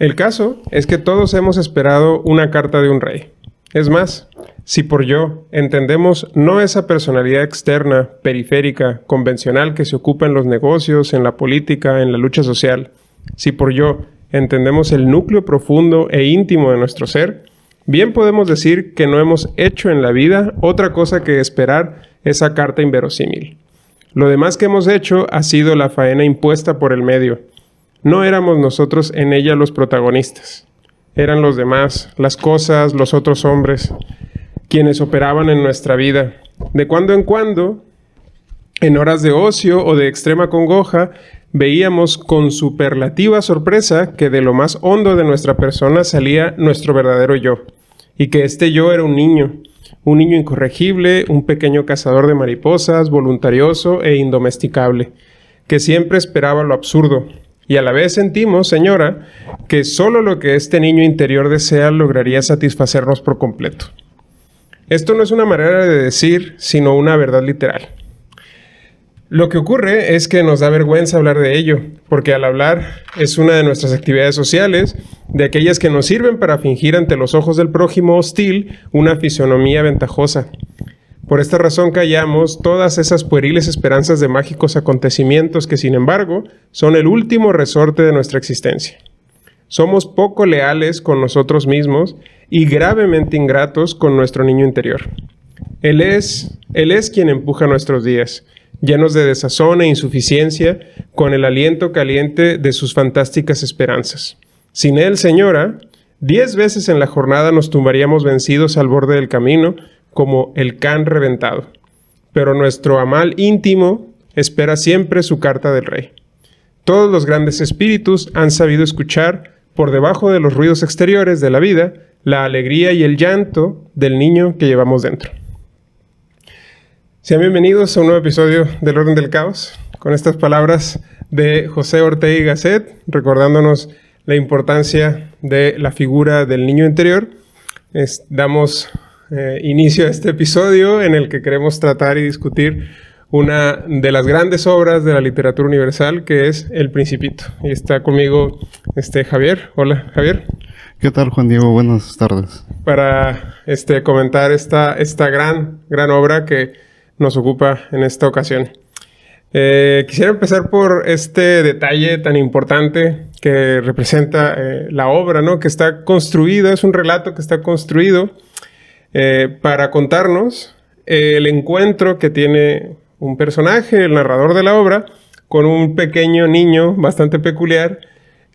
El caso es que todos hemos esperado una carta de un rey. Es más, si por yo entendemos no esa personalidad externa, periférica, convencional que se ocupa en los negocios, en la política, en la lucha social, si por yo entendemos el núcleo profundo e íntimo de nuestro ser, bien podemos decir que no hemos hecho en la vida otra cosa que esperar esa carta inverosímil. Lo demás que hemos hecho ha sido la faena impuesta por el medio, no éramos nosotros en ella los protagonistas, eran los demás, las cosas, los otros hombres, quienes operaban en nuestra vida. De cuando en cuando, en horas de ocio o de extrema congoja, veíamos con superlativa sorpresa que de lo más hondo de nuestra persona salía nuestro verdadero yo, y que este yo era un niño, un niño incorregible, un pequeño cazador de mariposas, voluntarioso e indomesticable, que siempre esperaba lo absurdo, y a la vez sentimos, señora, que solo lo que este niño interior desea lograría satisfacernos por completo. Esto no es una manera de decir, sino una verdad literal. Lo que ocurre es que nos da vergüenza hablar de ello, porque al hablar es una de nuestras actividades sociales, de aquellas que nos sirven para fingir ante los ojos del prójimo hostil una fisonomía ventajosa. Por esta razón callamos todas esas pueriles esperanzas de mágicos acontecimientos que, sin embargo, son el último resorte de nuestra existencia. Somos poco leales con nosotros mismos y gravemente ingratos con nuestro niño interior. Él es, él es quien empuja nuestros días, llenos de desazón e insuficiencia, con el aliento caliente de sus fantásticas esperanzas. Sin él, señora, diez veces en la jornada nos tumbaríamos vencidos al borde del camino, como el can reventado, pero nuestro amal íntimo espera siempre su carta del rey. Todos los grandes espíritus han sabido escuchar, por debajo de los ruidos exteriores de la vida, la alegría y el llanto del niño que llevamos dentro. Sean bienvenidos a un nuevo episodio del Orden del Caos, con estas palabras de José Ortega y Gasset, recordándonos la importancia de la figura del niño interior. Es, damos eh, inicio a este episodio en el que queremos tratar y discutir una de las grandes obras de la literatura universal que es El Principito. Y está conmigo este Javier. Hola, Javier. ¿Qué tal, Juan Diego? Buenas tardes. Para este, comentar esta, esta gran, gran obra que nos ocupa en esta ocasión. Eh, quisiera empezar por este detalle tan importante que representa eh, la obra, ¿no? Que está construida, es un relato que está construido eh, para contarnos eh, el encuentro que tiene un personaje, el narrador de la obra, con un pequeño niño bastante peculiar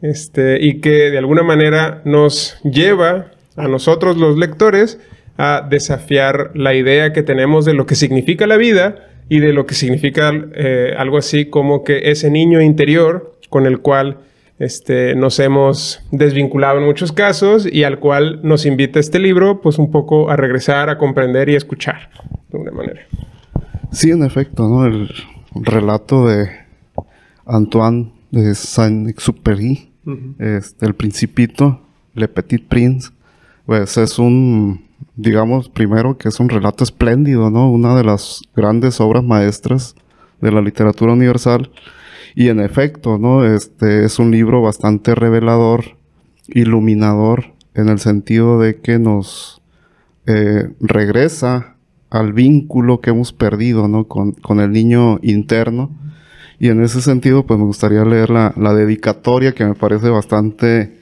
este, y que de alguna manera nos lleva a nosotros los lectores a desafiar la idea que tenemos de lo que significa la vida y de lo que significa eh, algo así como que ese niño interior con el cual este, nos hemos desvinculado en muchos casos y al cual nos invita este libro, pues un poco a regresar, a comprender y a escuchar, de una manera. Sí, en efecto, ¿no? El relato de Antoine de Saint-Exupéry, este, El Principito, Le Petit Prince, pues es un, digamos, primero que es un relato espléndido, ¿no? Una de las grandes obras maestras de la literatura universal y en efecto, ¿no? Este es un libro bastante revelador, iluminador, en el sentido de que nos eh, regresa al vínculo que hemos perdido, Con, el niño interno. Y en ese sentido, pues me gustaría leer la, dedicatoria que me parece bastante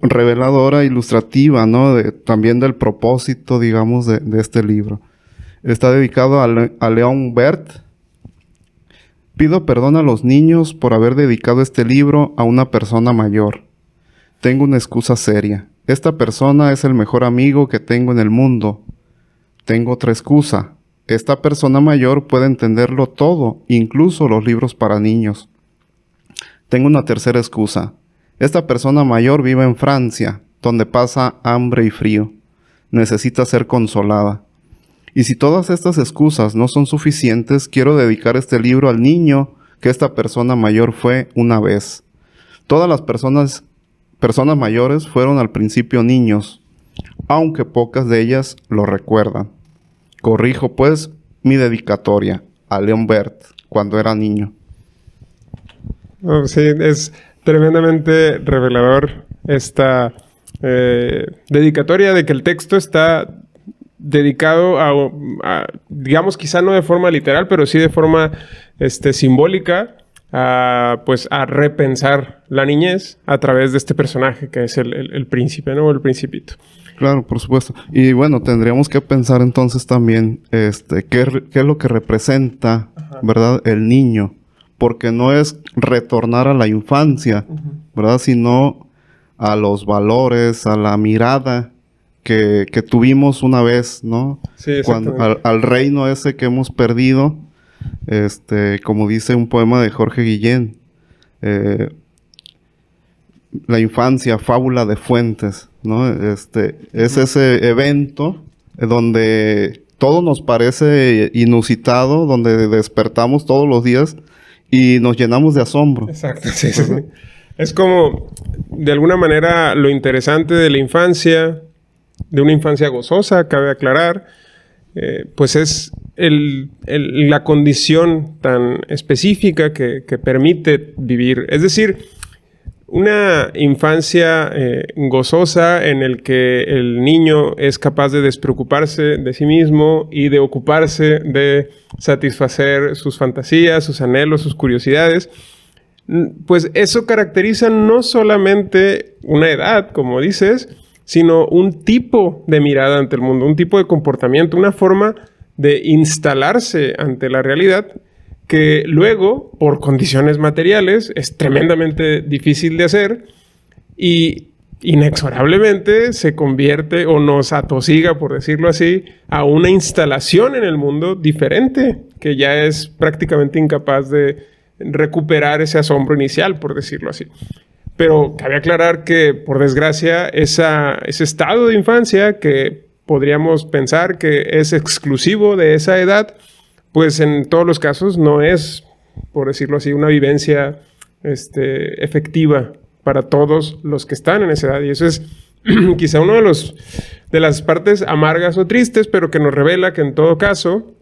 reveladora, ilustrativa, ¿no? también del propósito, digamos, de, este libro. Está dedicado a, Le a León Bert, Pido perdón a los niños por haber dedicado este libro a una persona mayor. Tengo una excusa seria. Esta persona es el mejor amigo que tengo en el mundo. Tengo otra excusa. Esta persona mayor puede entenderlo todo, incluso los libros para niños. Tengo una tercera excusa. Esta persona mayor vive en Francia, donde pasa hambre y frío. Necesita ser consolada. Y si todas estas excusas no son suficientes, quiero dedicar este libro al niño que esta persona mayor fue una vez. Todas las personas, personas mayores fueron al principio niños, aunque pocas de ellas lo recuerdan. Corrijo pues mi dedicatoria a Leon Bert cuando era niño. sí, es tremendamente revelador esta eh, dedicatoria de que el texto está dedicado a, digamos, quizá no de forma literal, pero sí de forma este, simbólica, a, pues a repensar la niñez a través de este personaje que es el, príncipe, ¿no? El principito. Claro, por supuesto. Y bueno, tendríamos que pensar entonces también este, qué, es lo que representa, ¿verdad? El niño. Porque no es retornar a la infancia, ¿verdad? Sino a los valores, a la mirada que, tuvimos una vez, ¿no? Sí, Cuando, al, reino ese que hemos perdido, este, como dice un poema de Jorge Guillén, eh, la infancia, fábula de fuentes, ¿no? Este, es ese evento donde todo nos parece inusitado, donde despertamos todos los días y nos llenamos de asombro. Exacto, Es como, de alguna manera, lo interesante de la infancia de una infancia gozosa, cabe aclarar, eh, pues es la condición tan específica que, permite vivir. Es decir, una infancia eh, gozosa en el que el niño es capaz de despreocuparse de sí mismo y de ocuparse de satisfacer sus fantasías, sus anhelos, sus curiosidades pues eso caracteriza no solamente una edad, como dices, sino un tipo de mirada ante el mundo, un tipo de comportamiento, una forma de instalarse ante la realidad que luego, por condiciones materiales, es tremendamente difícil de hacer y inexorablemente se convierte o nos atosiga, por decirlo así, a una instalación en el mundo diferente, que ya es prácticamente incapaz de recuperar ese asombro inicial, por decirlo así. Pero cabe aclarar que, por desgracia, ese estado de infancia que podríamos pensar que es exclusivo de esa edad, pues en todos los casos no es, por decirlo así, una vivencia este, efectiva para todos los que están en esa edad. Y eso es quizá una de, de las partes amargas o tristes, pero que nos revela que en todo caso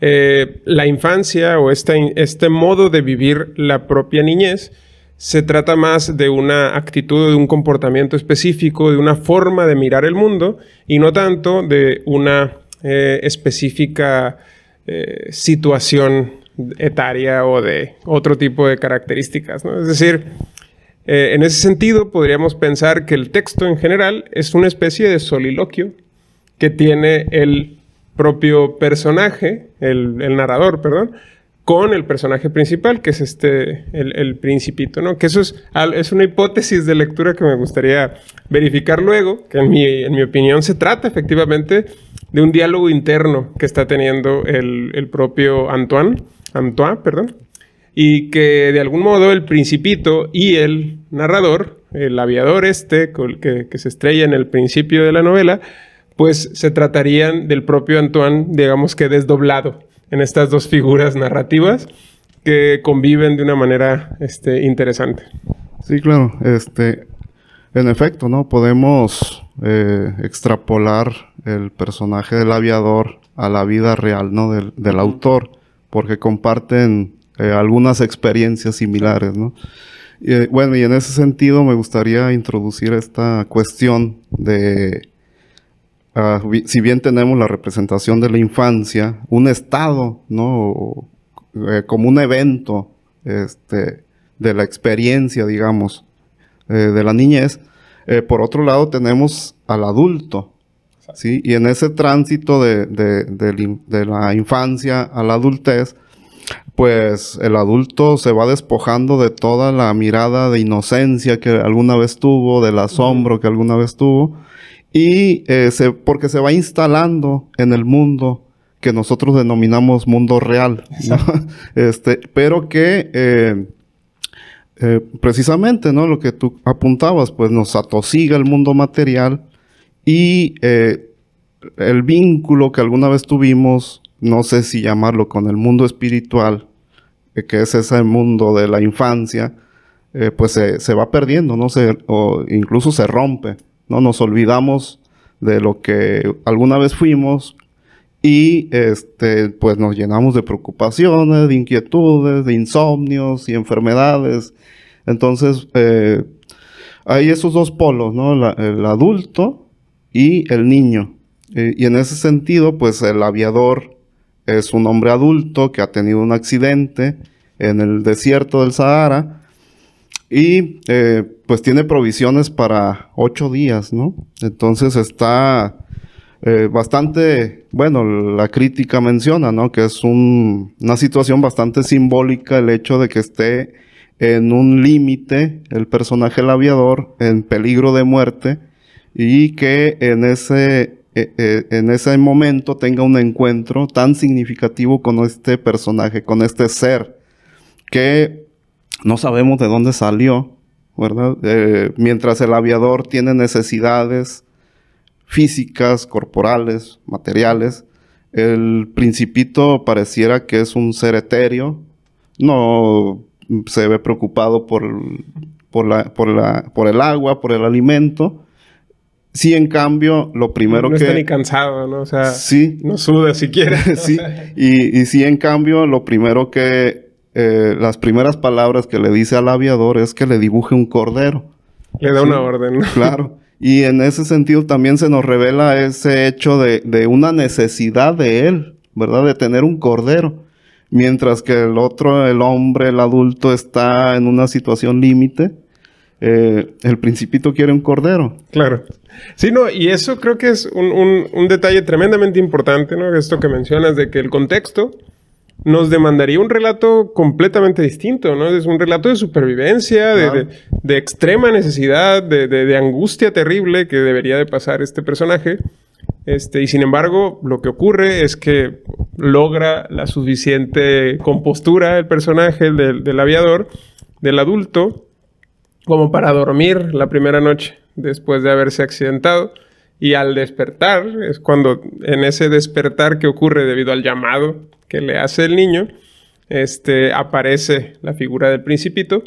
eh, la infancia o este modo de vivir la propia niñez, se trata más de una actitud, de un comportamiento específico, de una forma de mirar el mundo y no tanto de una eh, específica eh, situación etaria o de otro tipo de características. Es decir, eh, en ese sentido podríamos pensar que el texto en general es una especie de soliloquio que tiene el propio personaje, el narrador, perdón, con el personaje principal, que es este, el, principito, ¿no? Que eso es, es, una hipótesis de lectura que me gustaría verificar luego, que en mi, opinión se trata efectivamente de un diálogo interno que está teniendo el, propio Antoine, Antoine, perdón, y que de algún modo el principito y el narrador, el aviador este, que, que se estrella en el principio de la novela, pues se tratarían del propio Antoine, digamos que desdoblado en estas dos figuras narrativas que conviven de una manera este, interesante. Sí, claro. Este, en efecto, ¿no? Podemos eh, extrapolar el personaje del aviador a la vida real, ¿no? Del, autor, porque comparten eh, algunas experiencias similares, eh, bueno, y en ese sentido me gustaría introducir esta cuestión de Ah, si bien tenemos la representación de la infancia, un estado, ¿no? Eh, como un evento este, de la experiencia, digamos, eh, de la niñez. Eh, por otro lado, tenemos al adulto, ¿sí? Y en ese tránsito de, la infancia a la adultez, pues el adulto se va despojando de toda la mirada de inocencia que alguna vez tuvo, del asombro que alguna vez tuvo, y eh, se, porque se va instalando en el mundo que nosotros denominamos mundo real, este, pero que eh, eh, precisamente ¿no? lo que tú apuntabas, pues nos atosiga el mundo material y el vínculo que alguna vez tuvimos, no sé si llamarlo con el mundo espiritual, que es ese mundo de la infancia, pues se, se, va perdiendo, ¿no? o incluso se rompe. ¿no? Nos olvidamos de lo que alguna vez fuimos y este, pues nos llenamos de preocupaciones, de inquietudes, de insomnios y enfermedades. Entonces, eh, hay esos dos polos, el adulto y el niño. Eh, y en ese sentido, pues el aviador es un hombre adulto que ha tenido un accidente en el desierto del Sahara y eh, pues tiene provisiones para ocho días, ¿no? Entonces está eh, bastante, bueno, la crítica menciona, ¿no? Que es una situación bastante simbólica el hecho de que esté en un límite el personaje el aviador en peligro de muerte y que en ese, eh, en ese momento tenga un encuentro tan significativo con este personaje, con este ser, que no sabemos de dónde salió, ¿verdad? Eh, mientras el aviador tiene necesidades físicas, corporales, materiales, el principito pareciera que es un ser etéreo, no se ve preocupado por, por, la, por, el agua, por el alimento. Sí, en cambio, lo primero que... No está ni cansado, ¿no? O sea, sí. no suda siquiera. sí, y, y sí, en cambio, lo primero que eh, las primeras palabras que le dice al aviador es que le dibuje un cordero. Le da una orden. Claro. Y en ese sentido también se nos revela ese hecho de, una necesidad de él, ¿verdad? De tener un cordero. Mientras que el otro, el hombre, el adulto, está en una situación límite, eh, el principito quiere un cordero. Claro. Sí, no, y eso creo que es un, un detalle tremendamente importante, ¿no? Esto que mencionas de que el contexto nos demandaría un relato completamente distinto, ¿no? Es un relato de supervivencia, de, extrema necesidad, de, angustia terrible que debería de pasar este personaje. Este, y sin embargo, lo que ocurre es que logra la suficiente compostura el personaje del, del aviador, del adulto, como para dormir la primera noche después de haberse accidentado. Y al despertar, es cuando en ese despertar que ocurre debido al llamado que le hace el niño, este, aparece la figura del principito.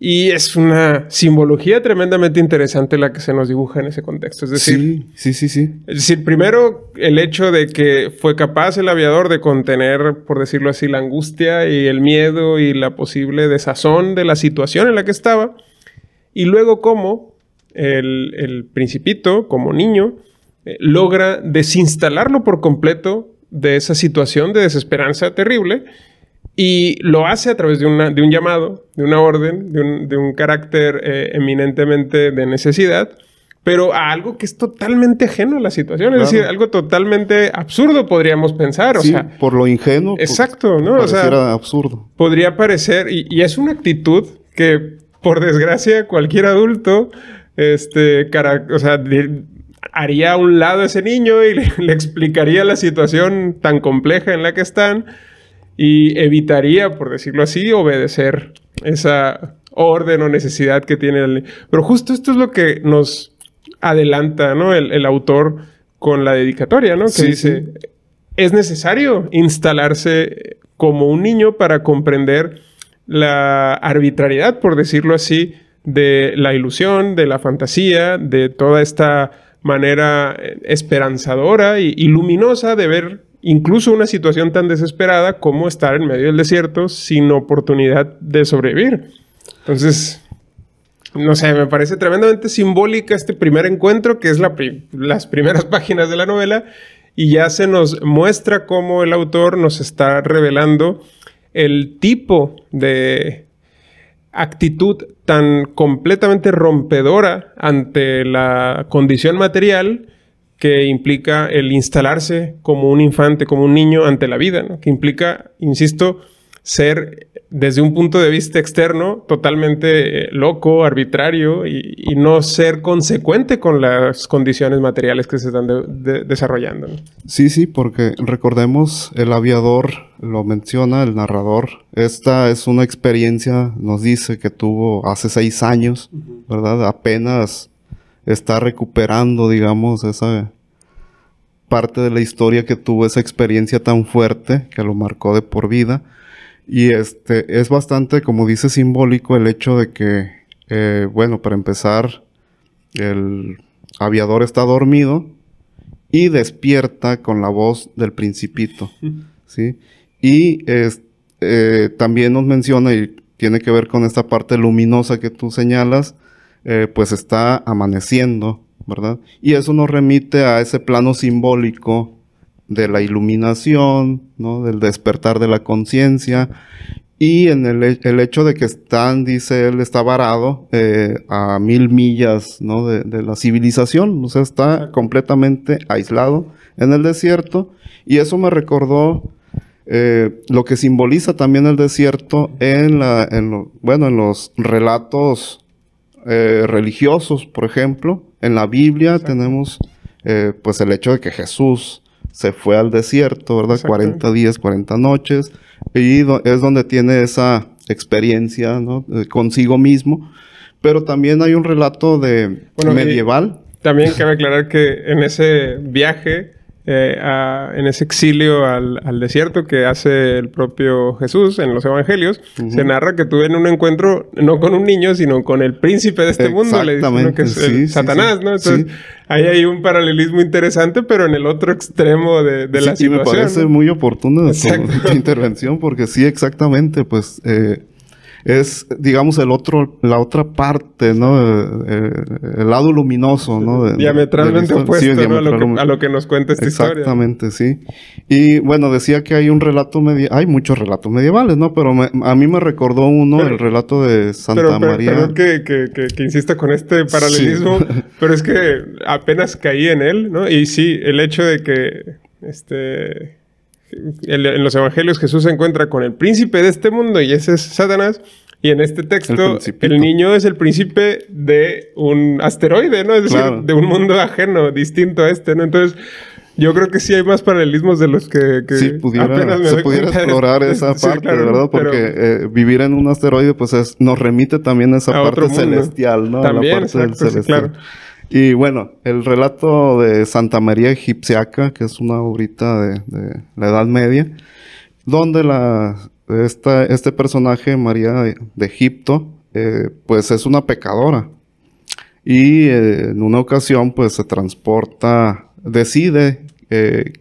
Y es una simbología tremendamente interesante la que se nos dibuja en ese contexto. Es decir, sí, sí, sí, sí. Es decir, primero el hecho de que fue capaz el aviador de contener, por decirlo así, la angustia y el miedo y la posible desazón de la situación en la que estaba. Y luego cómo el, principito, como niño, eh, logra desinstalarlo por completo de esa situación de desesperanza terrible y lo hace a través de, un llamado, de una orden, de un, carácter eh, eminentemente de necesidad, pero a algo que es totalmente ajeno a la situación, es decir, algo totalmente absurdo podríamos pensar, o sí, sea, por lo ingenuo. Pues, exacto, ¿no? O sea, absurdo. Podría parecer, y, es una actitud que, por desgracia, cualquier adulto este, o sea, haría a un lado a ese niño y le, explicaría la situación tan compleja en la que están y evitaría, por decirlo así, obedecer esa orden o necesidad que tiene el... Pero justo esto es lo que nos adelanta, ¿no? El, autor con la dedicatoria, ¿no? Que dice, es necesario instalarse como un niño para comprender la arbitrariedad, por decirlo así, de la ilusión, de la fantasía, de toda esta manera eh, esperanzadora y, luminosa de ver incluso una situación tan desesperada como estar en medio del desierto sin oportunidad de sobrevivir. Entonces, no sé, me parece tremendamente simbólica este primer encuentro, que es la las primeras páginas de la novela, y ya se nos muestra cómo el autor nos está revelando el tipo de actitud tan completamente rompedora ante la condición material que implica el instalarse como un infante, como un niño ante la vida, que implica, insisto, ser desde un punto de vista externo totalmente eh, loco, arbitrario y, no ser consecuente con las condiciones materiales que se están desarrollando. Sí, sí, porque recordemos, el aviador lo menciona, el narrador, esta es una experiencia, nos dice que tuvo hace seis años, ¿verdad? Apenas está recuperando, digamos, esa parte de la historia que tuvo esa experiencia tan fuerte que lo marcó de por vida y este es bastante, como dice, simbólico el hecho de que, eh, bueno, para empezar, el aviador está dormido y despierta con la voz del principito, ¿sí? Y eh, también nos menciona, y tiene que ver con esta parte luminosa que tú señalas, eh, pues está amaneciendo, ¿verdad? Y eso nos remite a ese plano simbólico de la iluminación, ¿no? Del despertar de la conciencia. Y en el, hecho de que Stan, dice él, está varado eh, a mil millas de, la civilización, o sea, está completamente aislado en el desierto. Y eso me recordó eh, lo que simboliza también el desierto en, la, bueno, en los relatos eh, religiosos, por ejemplo. En la Biblia tenemos pues el hecho de que Jesús se fue al desierto, ¿verdad? 40 días, 40 noches, y es donde tiene esa experiencia, ¿no? consigo mismo. Pero también hay un relato de medieval. También cabe aclarar que en ese viaje eh, en ese exilio al, al, desierto que hace el propio Jesús en los evangelios, se narra que tuve en un encuentro no con un niño, sino con el príncipe de este mundo, le dice que es Satanás, ¿no? Entonces, ahí hay un paralelismo interesante, pero en el otro extremo de, la situación. Y me parece muy oportuna tu, tu, intervención, porque sí, exactamente, pues. Eh, es, digamos, el otro, la otra parte, ¿no? Eh, eh, el, lado luminoso, ¿no? diametralmente opuesto a, lo que, nos cuenta Exactamente, historia. Exactamente, sí. Y bueno, decía que hay un relato hay muchos relatos medievales, ¿no? Pero a mí me recordó uno, el relato de Santa María. que, que, que, insista con este paralelismo, pero es que apenas caí en él, ¿no? Y sí, el hecho de que, este en los evangelios Jesús se encuentra con el príncipe de este mundo y ese es Satanás. Y en este texto, el, niño es el príncipe de un asteroide, ¿no? Es decir, de un mundo ajeno, distinto a este, ¿no? Entonces, yo creo que sí hay más paralelismos de los que, sí, pudiera, apenas se pudiera explorar esa parte, ¿verdad? Porque eh, vivir en un asteroide, pues nos remite también a esa parte celestial, ¿no? También, a y bueno, el relato de Santa María Egipciaca, que es una obrita de, la Edad Media, donde esta, este personaje, María de, Egipto, eh, pues es una pecadora. Y eh, en una ocasión, pues se transporta, decide eh,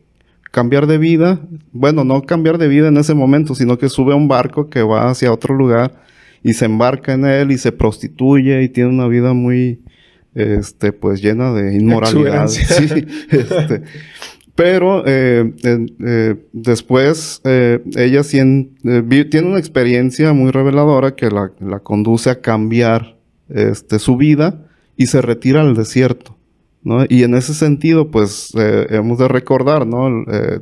cambiar de vida. Bueno, no cambiar de vida en ese momento, sino que sube a un barco que va hacia otro lugar y se embarca en él y se prostituye y tiene una vida muy, este, pues llena de inmoralidad. Pero después ella tiene una experiencia muy reveladora que la, conduce a cambiar este, su vida y se retira al desierto. Y en ese sentido, pues eh, hemos de recordar, ¿no? Eh,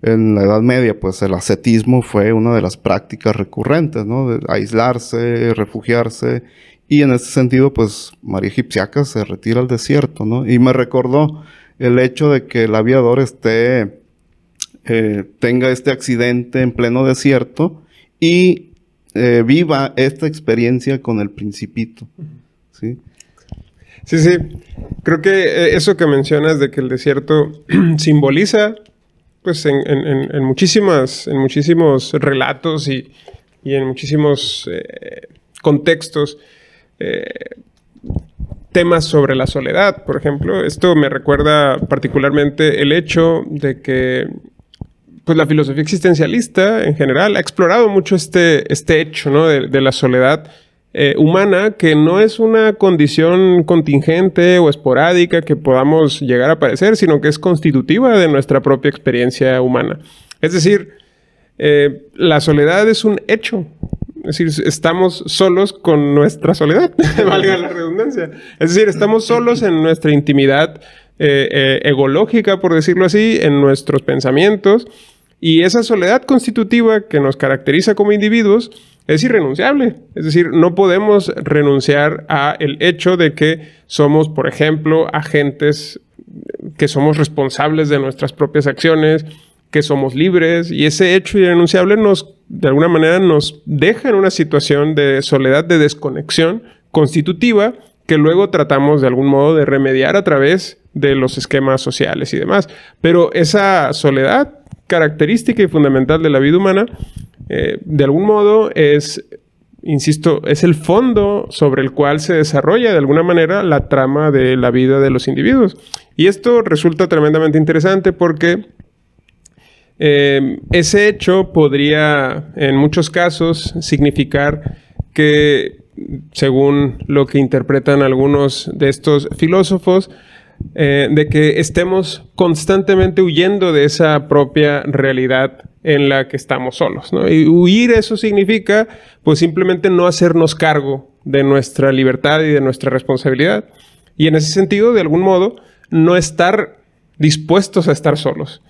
en la Edad Media, pues el ascetismo fue una de las prácticas recurrentes, ¿no? De aislarse, refugiarse y en ese sentido, pues María Egipciaca se retira al desierto, ¿no? Y me recordó el hecho de que el aviador esté, eh, tenga este accidente en pleno desierto y eh, viva esta experiencia con el principito, ¿sí? Sí, sí. Creo que eh, eso que mencionas de que el desierto simboliza, pues, en, muchísimas, en muchísimos relatos y, en muchísimos contextos, eh, temas sobre la soledad, por ejemplo. Esto me recuerda particularmente el hecho de que pues, la filosofía existencialista en general ha explorado mucho este, este hecho de, la soledad. Eh, humana que no es una condición contingente o esporádica que podamos llegar a parecer, sino que es constitutiva de nuestra propia experiencia humana. Es decir, eh, la soledad es un hecho es decir, estamos solos con nuestra soledad, valga la redundancia. Es decir, estamos solos en nuestra intimidad eh, eh, ecológica, egológica, por decirlo así, en nuestros pensamientos. Y esa soledad constitutiva que nos caracteriza como individuos es irrenunciable. Es decir, no podemos renunciar a el hecho de que somos, por ejemplo, agentes que somos responsables de nuestras propias acciones, que somos libres y ese hecho irrenunciable nos, de alguna manera, nos deja en una situación de soledad, de desconexión constitutiva que luego tratamos de algún modo de remediar a través de los esquemas sociales y demás. Pero esa soledad característica y fundamental de la vida humana, eh, de algún modo es, insisto, es el fondo sobre el cual se desarrolla de alguna manera la trama de la vida de los individuos. Y esto resulta tremendamente interesante porque Em, ese hecho podría, en muchos casos, significar que, según lo que interpretan algunos de estos filósofos, eh, de que estemos constantemente huyendo de esa propia realidad en la que estamos solos. Y huir eso significa, pues simplemente no hacernos cargo de nuestra libertad y de nuestra responsabilidad. Y en ese sentido, de algún modo, no estar dispuestos a estar solos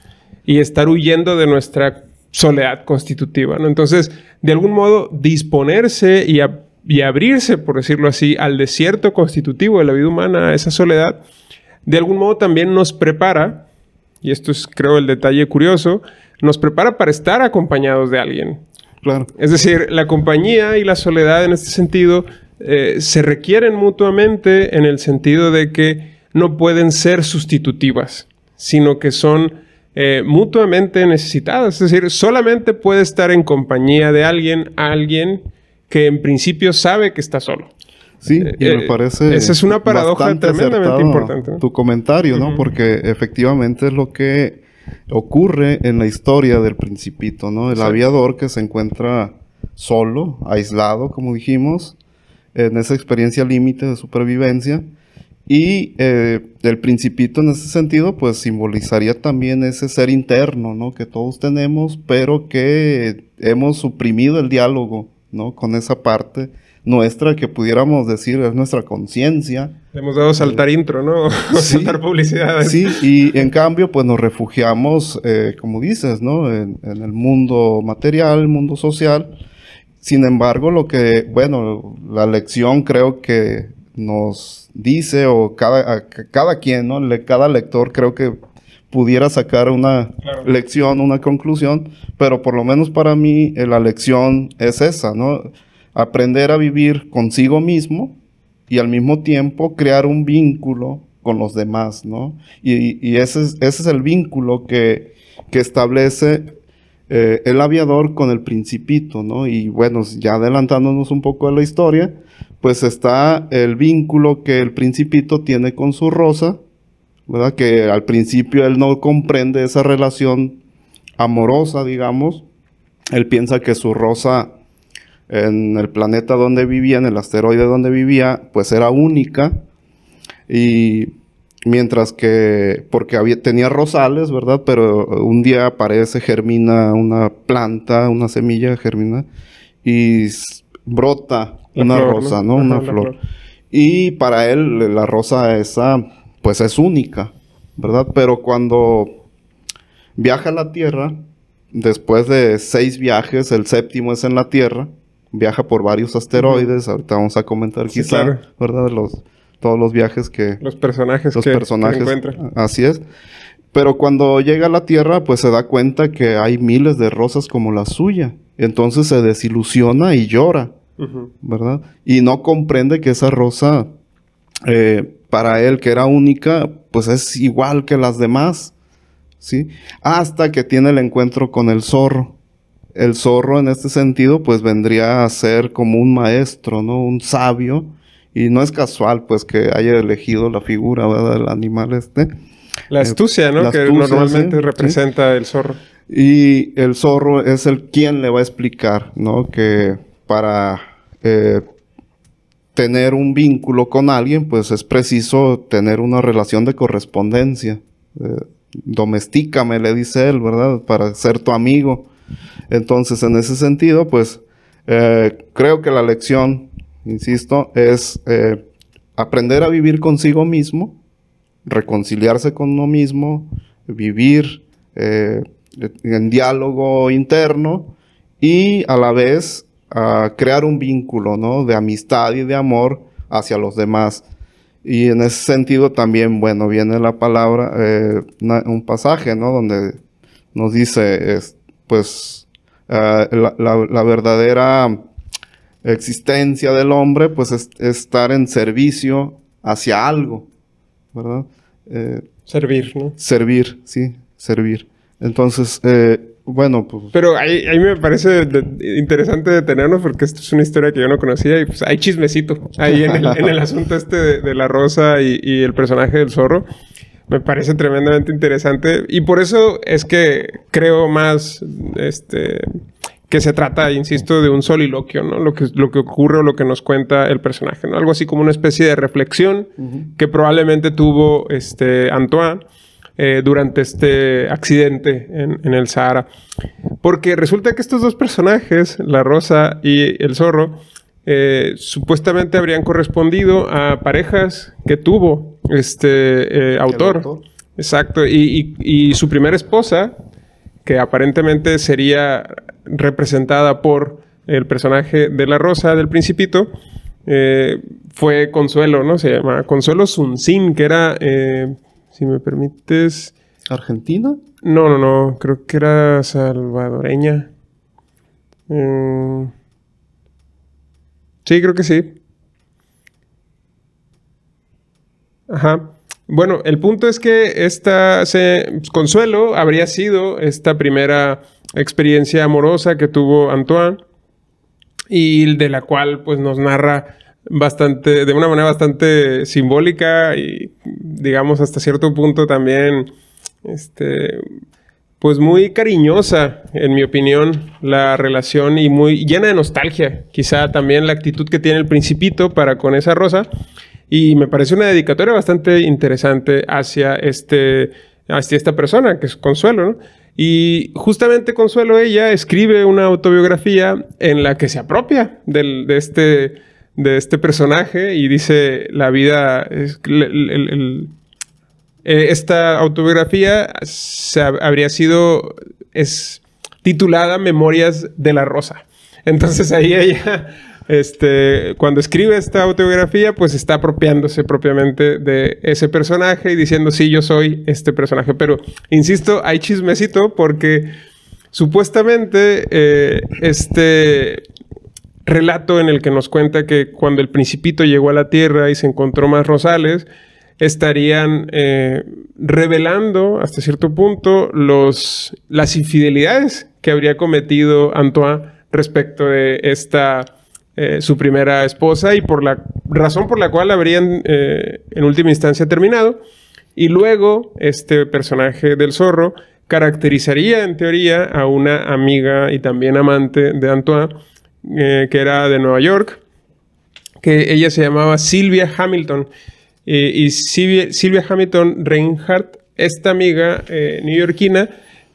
y estar huyendo de nuestra soledad constitutiva. ¿no? Entonces, de algún modo, disponerse y, abrirse, por decirlo así, al desierto constitutivo de la vida humana, a esa soledad, de algún modo también nos prepara, y esto es creo el detalle curioso, nos prepara para estar acompañados de alguien. Claro. Es decir, la compañía y la soledad en este sentido eh, se requieren mutuamente en el sentido de que no pueden ser sustitutivas, sino que son eh, mutuamente necesitadas. Es decir, solamente puede estar en compañía de alguien, alguien que en principio sabe que está solo. Sí, eh, y me eh, parece. Esa es una paradoja tremendamente importante. Tu comentario, ¿no? Porque efectivamente es lo que ocurre en la historia del Principito, ¿no? El aviador que se encuentra solo, aislado, como dijimos, en esa experiencia límite de supervivencia y eh, el principito en ese sentido, pues simbolizaría también ese ser interno, ¿no? Que todos tenemos, pero que hemos suprimido el diálogo, ¿no? Con esa parte nuestra que pudiéramos decir es nuestra conciencia. hemos dado saltar eh, intro, ¿no? saltar publicidad. Sí, y en cambio, pues nos refugiamos, eh, como dices, ¿no? En, en, el mundo material, el mundo social. Sin embargo, lo que, bueno, la lección creo que nos dice o cada, cada quien, Le, cada lector creo que pudiera sacar una lección, una conclusión, pero por lo menos para mí eh, la lección es esa, ¿no? Aprender a vivir consigo mismo y al mismo tiempo crear un vínculo con los demás, ¿no? Y, ese, es, ese es el vínculo que, que establece eh, el aviador con el principito, ¿no? Y bueno, ya adelantándonos un poco de la historia, pues está el vínculo que el principito tiene con su rosa, ¿verdad? Que al principio él no comprende esa relación amorosa, digamos. Él piensa que su rosa en el planeta donde vivía, en el asteroide donde vivía, pues era única. Y Mientras que, porque había, tenía rosales, ¿verdad? Pero eh, un día aparece, germina una planta, una semilla germina y brota una rosa, ¿no? una flor. Y para él la rosa esa, pues es única, ¿verdad? Pero cuando viaja a la Tierra, después de seis viajes, el séptimo es en la Tierra, viaja por varios asteroides, ahorita vamos a comentar quizá, ¿verdad? Los, todos los viajes que... Los personajes que, Así es. Pero cuando llega a la Tierra, pues se da cuenta que hay miles de rosas como la suya. Entonces se desilusiona y llora, ¿verdad? Y no comprende que esa rosa, eh, para él que era única, pues es igual que las demás, ¿sí? Hasta que tiene el encuentro con el zorro. El zorro en este sentido, pues vendría a ser como un maestro, ¿no? Un sabio y no es casual, pues, que haya elegido la figura del animal este. La eh, astucia, ¿no? que normalmente representa el zorro. Y el zorro es el quien le va a explicar, ¿no? Que para eh, tener un vínculo con alguien, pues es preciso tener una relación de correspondencia. Eh, domestícame, le dice él, ¿verdad? Para ser tu amigo. Entonces, en ese sentido, pues eh, creo que la lección insisto, es eh, aprender a vivir consigo mismo, reconciliarse con uno mismo, vivir eh, en diálogo interno y a la vez crear un vínculo de amistad y de amor hacia los demás. Y en ese sentido también, bueno, viene la palabra, eh, un pasaje, ¿no? Donde nos dice, pues, la, verdadera existencia del hombre, pues es, estar en servicio hacia algo, ¿verdad? Eh, servir, ¿no? Servir, sí, servir. Entonces, eh, bueno, pues... Pero ahí, me parece interesante detenernos porque esto es una historia que yo no conocía y pues hay chismecito ahí en el, asunto este de, la rosa y, y, el personaje del zorro. Me parece tremendamente interesante y por eso es que creo más este, que se trata, insisto, de un soliloquio, ¿no? Lo que, lo que ocurre o lo que nos cuenta el personaje, ¿no? Algo así como una especie de reflexión que probablemente tuvo este Antoine eh, durante este accidente en, el Sahara. Porque resulta que estos dos personajes, la rosa y el zorro, eh, supuestamente habrían correspondido a parejas que tuvo este eh, autor. Exacto. Y, y su primera esposa, que aparentemente sería representada por el personaje de la Rosa del Principito, eh, fue Consuelo, ¿no? Se llama Consuelo Sunsin, que era, eh, si me permites... ¿Argentina? No, no, no, creo que era salvadoreña. Mm. Sí, creo que sí. Ajá. Bueno, el punto es que esta Consuelo habría sido esta primera experiencia amorosa que tuvo Antoine y de la cual pues nos narra bastante, de una manera bastante simbólica y digamos hasta cierto punto también, este, pues muy cariñosa, en mi opinión, la relación y muy llena de nostalgia. Quizá también la actitud que tiene el principito para con esa rosa. Y me parece una dedicatoria bastante interesante hacia, este, hacia esta persona, que es Consuelo, Y justamente Consuelo, ella escribe una autobiografía en la que se apropia de, este, de este personaje y dice la vida... Es, eh, esta autobiografía se habría sido es titulada Memorias de la Rosa. Entonces ahí ella este, cuando escribe esta autobiografía, pues está apropiándose propiamente de ese personaje y diciendo, sí, yo soy este personaje. Pero, insisto, hay chismecito porque supuestamente eh, este relato en el que nos cuenta que cuando el principito llegó a la Tierra y se encontró más rosales, estarían eh, revelando hasta cierto punto los, las infidelidades que habría cometido Antoine respecto de esta eh, su primera esposa y por la razón por la cual habrían eh, en última instancia terminado. Y luego este personaje del zorro caracterizaría en teoría a una amiga y también amante de Antoine, eh, que era de Nueva York, que ella se llamaba Silvia Hamilton. y Silvia, Hamilton Reinhardt, esta amiga neoyorquina,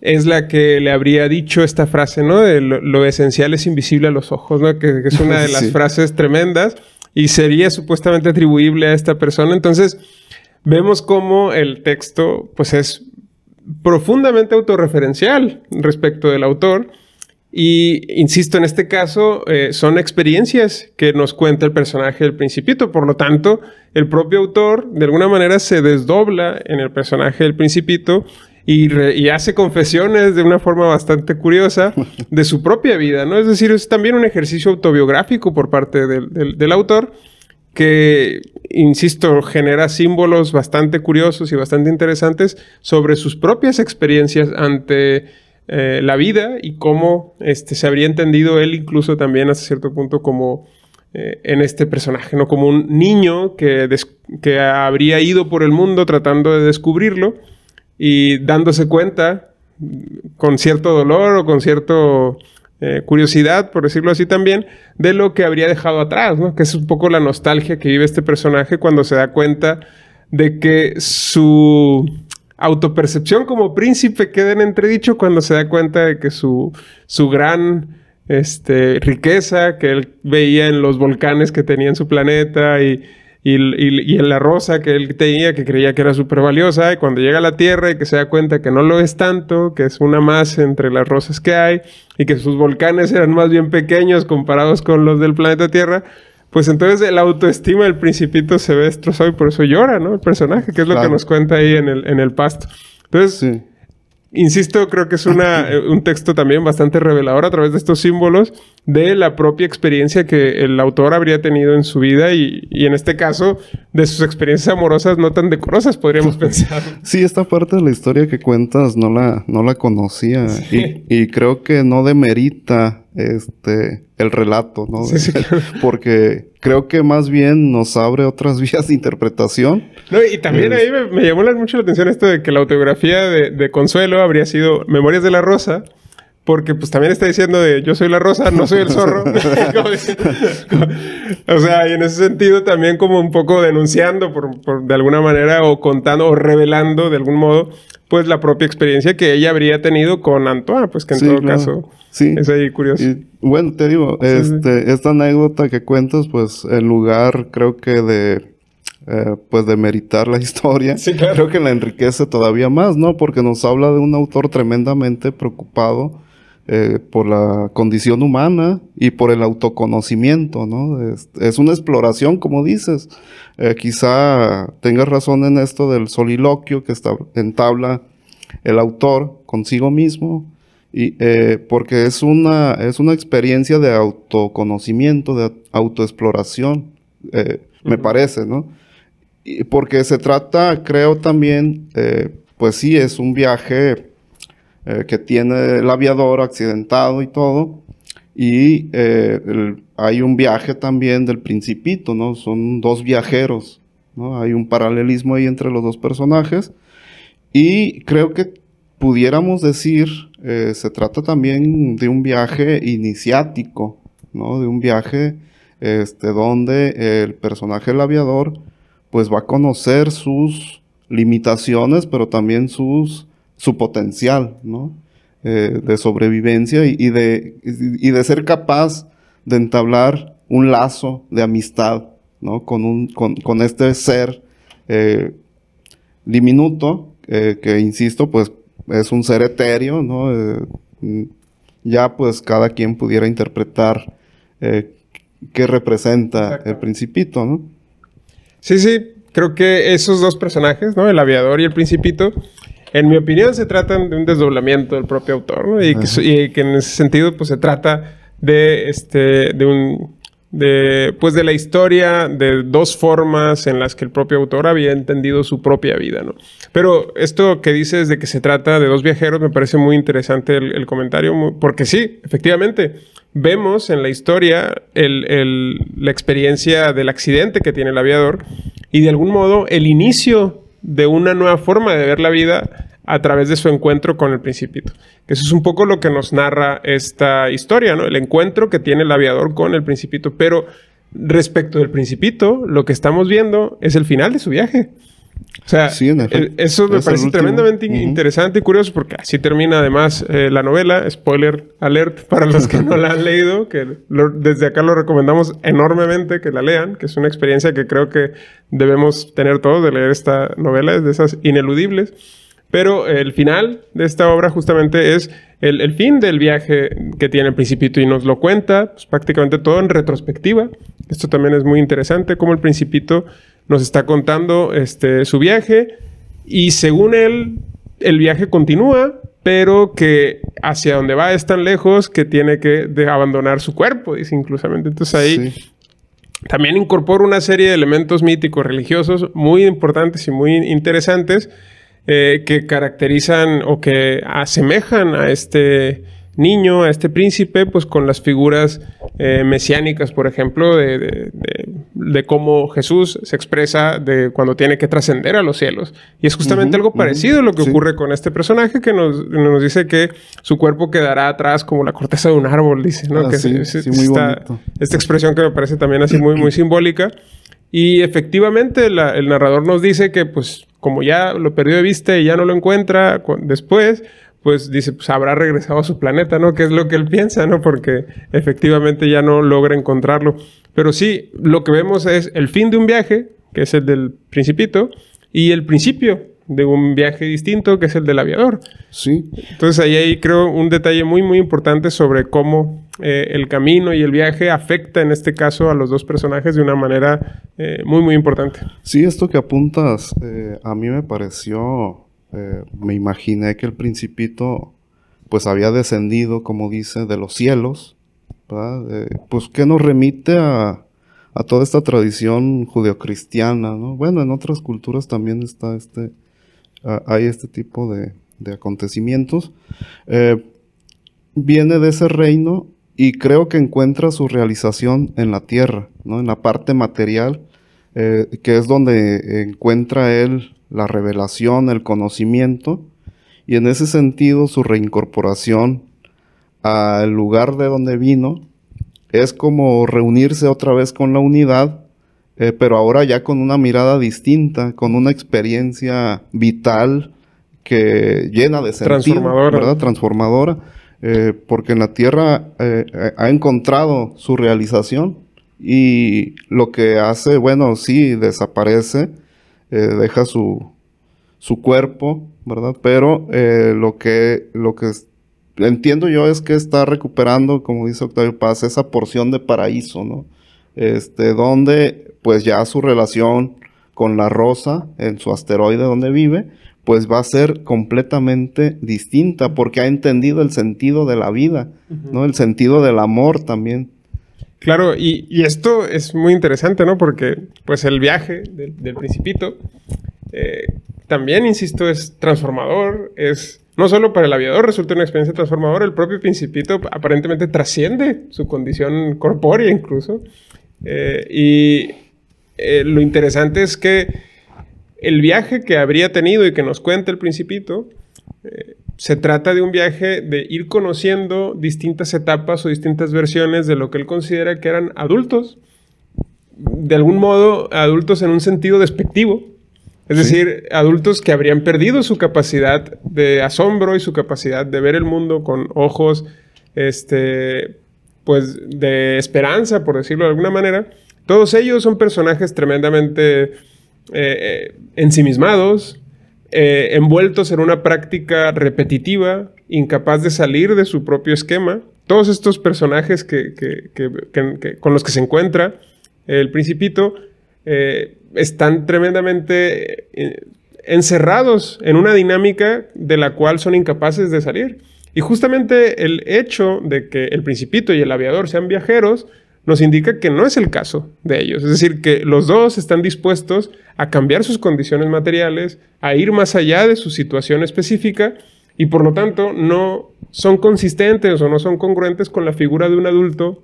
es la que le habría dicho esta frase, ¿no? De lo, esencial es invisible a los ojos, ¿no? Que, es una de las frases tremendas y sería supuestamente atribuible a esta persona. Entonces, vemos cómo el texto, pues es profundamente autorreferencial respecto del autor. Y insisto, en este caso eh, son experiencias que nos cuenta el personaje del principito, por lo tanto, el propio autor de alguna manera se desdobla en el personaje del principito y, hace confesiones de una forma bastante curiosa de su propia vida, ¿no? Es decir, es también un ejercicio autobiográfico por parte del, del, autor que, insisto, genera símbolos bastante curiosos y bastante interesantes sobre sus propias experiencias ante eh, la vida y cómo este, se habría entendido él incluso también hasta cierto punto como eh, en este personaje, ¿no? Como un niño que, que habría ido por el mundo tratando de descubrirlo y dándose cuenta con cierto dolor o con cierto eh, curiosidad, por decirlo así también, de lo que habría dejado atrás, ¿no? Que es un poco la nostalgia que vive este personaje cuando se da cuenta de que su autopercepción como príncipe queda en entredicho cuando se da cuenta de que su, gran este, riqueza que él veía en los volcanes que tenía en su planeta y y, en la rosa que él tenía, que creía que era súper valiosa, y cuando llega a la Tierra y que se da cuenta que no lo es tanto, que es una más entre las rosas que hay, y que sus volcanes eran más bien pequeños comparados con los del planeta Tierra, pues entonces la autoestima del principito se ve destrozado y por eso llora, ¿no? El personaje, que es lo que nos cuenta ahí en el, en el pasto. Entonces, sí insisto, creo que es una, eh, un texto también bastante revelador a través de estos símbolos de la propia experiencia que el autor habría tenido en su vida y, en este caso de sus experiencias amorosas no tan decorosas, podríamos pensar. Sí, esta parte de la historia que cuentas no la, no la conocía y, y creo que no demerita este, el relato, ¿no? Porque creo que más bien nos abre otras vías de interpretación. y también ahí me, llamó mucho la atención esto de que la autobiografía de, Consuelo habría sido Memorias de la Rosa. Porque pues también está diciendo de yo soy la rosa, no soy el zorro. o sea, y en ese sentido también como un poco denunciando por, de alguna manera o contando o revelando de algún modo pues la propia experiencia que ella habría tenido con Antoine, pues que en todo caso sí. es ahí curioso. bueno, te digo, este, esta anécdota que cuentas, pues en lugar creo que de eh, pues de meritar la historia, creo que la enriquece todavía más, ¿no? Porque nos habla de un autor tremendamente preocupado eh, por la condición humana y por el autoconocimiento, ¿no? Es, una exploración, como dices. Eh, quizá tengas razón en esto del soliloquio que está, entabla el autor consigo mismo, y, eh, porque es una, es una experiencia de autoconocimiento, de autoexploración, me parece, ¿no? Y porque se trata, creo también, pues sí, es un viaje eh, que tiene el aviador accidentado y todo. Y eh, hay un viaje también del principito, ¿no? Son dos viajeros, ¿no? Hay un paralelismo ahí entre los dos personajes. Y creo que pudiéramos decir, eh, se trata también de un viaje iniciático, ¿no? De un viaje este, donde el personaje del aviador pues va a conocer sus limitaciones, pero también sus su potencial, eh, de sobrevivencia y, de, y, de, ser capaz de entablar un lazo de amistad, Con, un, con, este ser eh, diminuto, eh, que insisto, pues es un ser etéreo, ¿no? ya pues cada quien pudiera interpretar qué representa el principito, Sí, sí, creo que esos dos personajes, ¿no? El aviador y el principito, en mi opinión, se tratan de un desdoblamiento del propio autor, Y, que, en ese sentido, pues se trata de, este, de un... De, pues, de la historia de dos formas en las que el propio autor había entendido su propia vida, Pero esto que dices de que se trata de dos viajeros me parece muy interesante el, comentario, porque sí, efectivamente, vemos en la historia la experiencia del accidente que tiene el aviador y de algún modo el inicio de una nueva forma de ver la vida a través de su encuentro con el principito. eso es un poco lo que nos narra esta historia, ¿no? El encuentro que tiene el aviador con el principito. Pero respecto del principito, lo que estamos viendo es el final de su viaje. O sea, eso me parece tremendamente interesante y curioso porque así termina además eh, la novela. Spoiler alert para los que no la han leído, que desde acá lo recomendamos enormemente que la lean, que es una experiencia que creo que debemos tener todos de leer esta novela, es de esas ineludibles. Pero el final de esta obra justamente es el, el, fin del viaje que tiene el principito y nos lo cuenta pues, prácticamente todo en retrospectiva. Esto también es muy interesante, como el principito nos está contando este, su viaje y según él, el viaje continúa, pero que hacia donde va es tan lejos que tiene que abandonar su cuerpo, dice inclusamente. Entonces ahí también incorpora una serie de elementos míticos religiosos muy importantes y muy interesantes eh, que caracterizan o que asemejan a este niño, a este príncipe, pues con las figuras eh, mesiánicas, por ejemplo, de, de, cómo Jesús se expresa de cuando tiene que trascender a los cielos. Y es justamente algo parecido lo que ocurre con este personaje que nos, nos, dice que su cuerpo quedará atrás como la corteza de un árbol, dice, ¿no? Ah, que sí, sí, muy esta, esta expresión que me parece también así muy, muy simbólica. Y efectivamente el narrador nos dice que pues como ya lo perdió de vista y ya no lo encuentra después, pues dice, pues habrá regresado a su planeta, ¿no? Que es lo que él piensa, ¿no? Porque efectivamente ya no logra encontrarlo. Pero sí, lo que vemos es el fin de un viaje, que es el del principito, y el principio de un viaje distinto, que es el del aviador. Sí. Entonces ahí hay, creo, un detalle muy, muy importante sobre cómo eh, el camino y el viaje afecta, en este caso, a los dos personajes de una manera eh, muy, muy importante. Sí, esto que apuntas, eh, a mí me pareció este, me imaginé que el principito pues había descendido, como dice, de los cielos, pues que nos remite a, toda esta tradición judeocristiana, ¿no? Bueno, en otras culturas también está este, hay este tipo de, acontecimientos. Eh, viene de ese reino y creo que encuentra su realización en la tierra, ¿no? En la parte material, eh, que es donde encuentra él la revelación, el conocimiento, y en ese sentido su reincorporación al lugar de donde vino es como reunirse otra vez con la unidad, eh, pero ahora ya con una mirada distinta, con una experiencia vital que llena de sentido, transformadora. ¿verdad? Transformadora, eh, porque en la tierra eh, ha encontrado su realización y lo que hace, bueno, sí, desaparece, eh, deja su, cuerpo, ¿verdad? Pero eh, lo, que, lo que entiendo yo es que está recuperando, como dice Octavio Paz, esa porción de paraíso, ¿no? Este, donde pues ya su relación con la rosa en su asteroide donde vive, pues va a ser completamente distinta porque ha entendido el sentido de la vida, ¿no? El sentido del amor también. Claro, y, esto es muy interesante, ¿no? Porque pues el viaje del, principito eh, también, insisto, es transformador, es no solo para el aviador resulta una experiencia transformadora, el propio principito aparentemente trasciende su condición corpórea incluso. Eh, y eh, lo interesante es que el viaje que habría tenido y que nos cuenta el principito, se trata de un viaje de ir conociendo distintas etapas o distintas versiones de lo que él considera que eran adultos. De algún modo, adultos en un sentido despectivo. Es decir, adultos que habrían perdido su capacidad de asombro y su capacidad de ver el mundo con ojos, este, pues, de esperanza, por decirlo de alguna manera. Todos ellos son personajes tremendamente eh, eh, ensimismados, eh, envueltos en una práctica repetitiva, incapaz de salir de su propio esquema. Todos estos personajes que, con los que se encuentra el principito eh, están tremendamente eh, encerrados en una dinámica de la cual son incapaces de salir. Y justamente el hecho de que el principito y el aviador sean viajeros, nos indica que no es el caso de ellos. Es decir, que los dos están dispuestos a cambiar sus condiciones materiales, a ir más allá de su situación específica y por lo tanto no son consistentes o no son congruentes con la figura de un adulto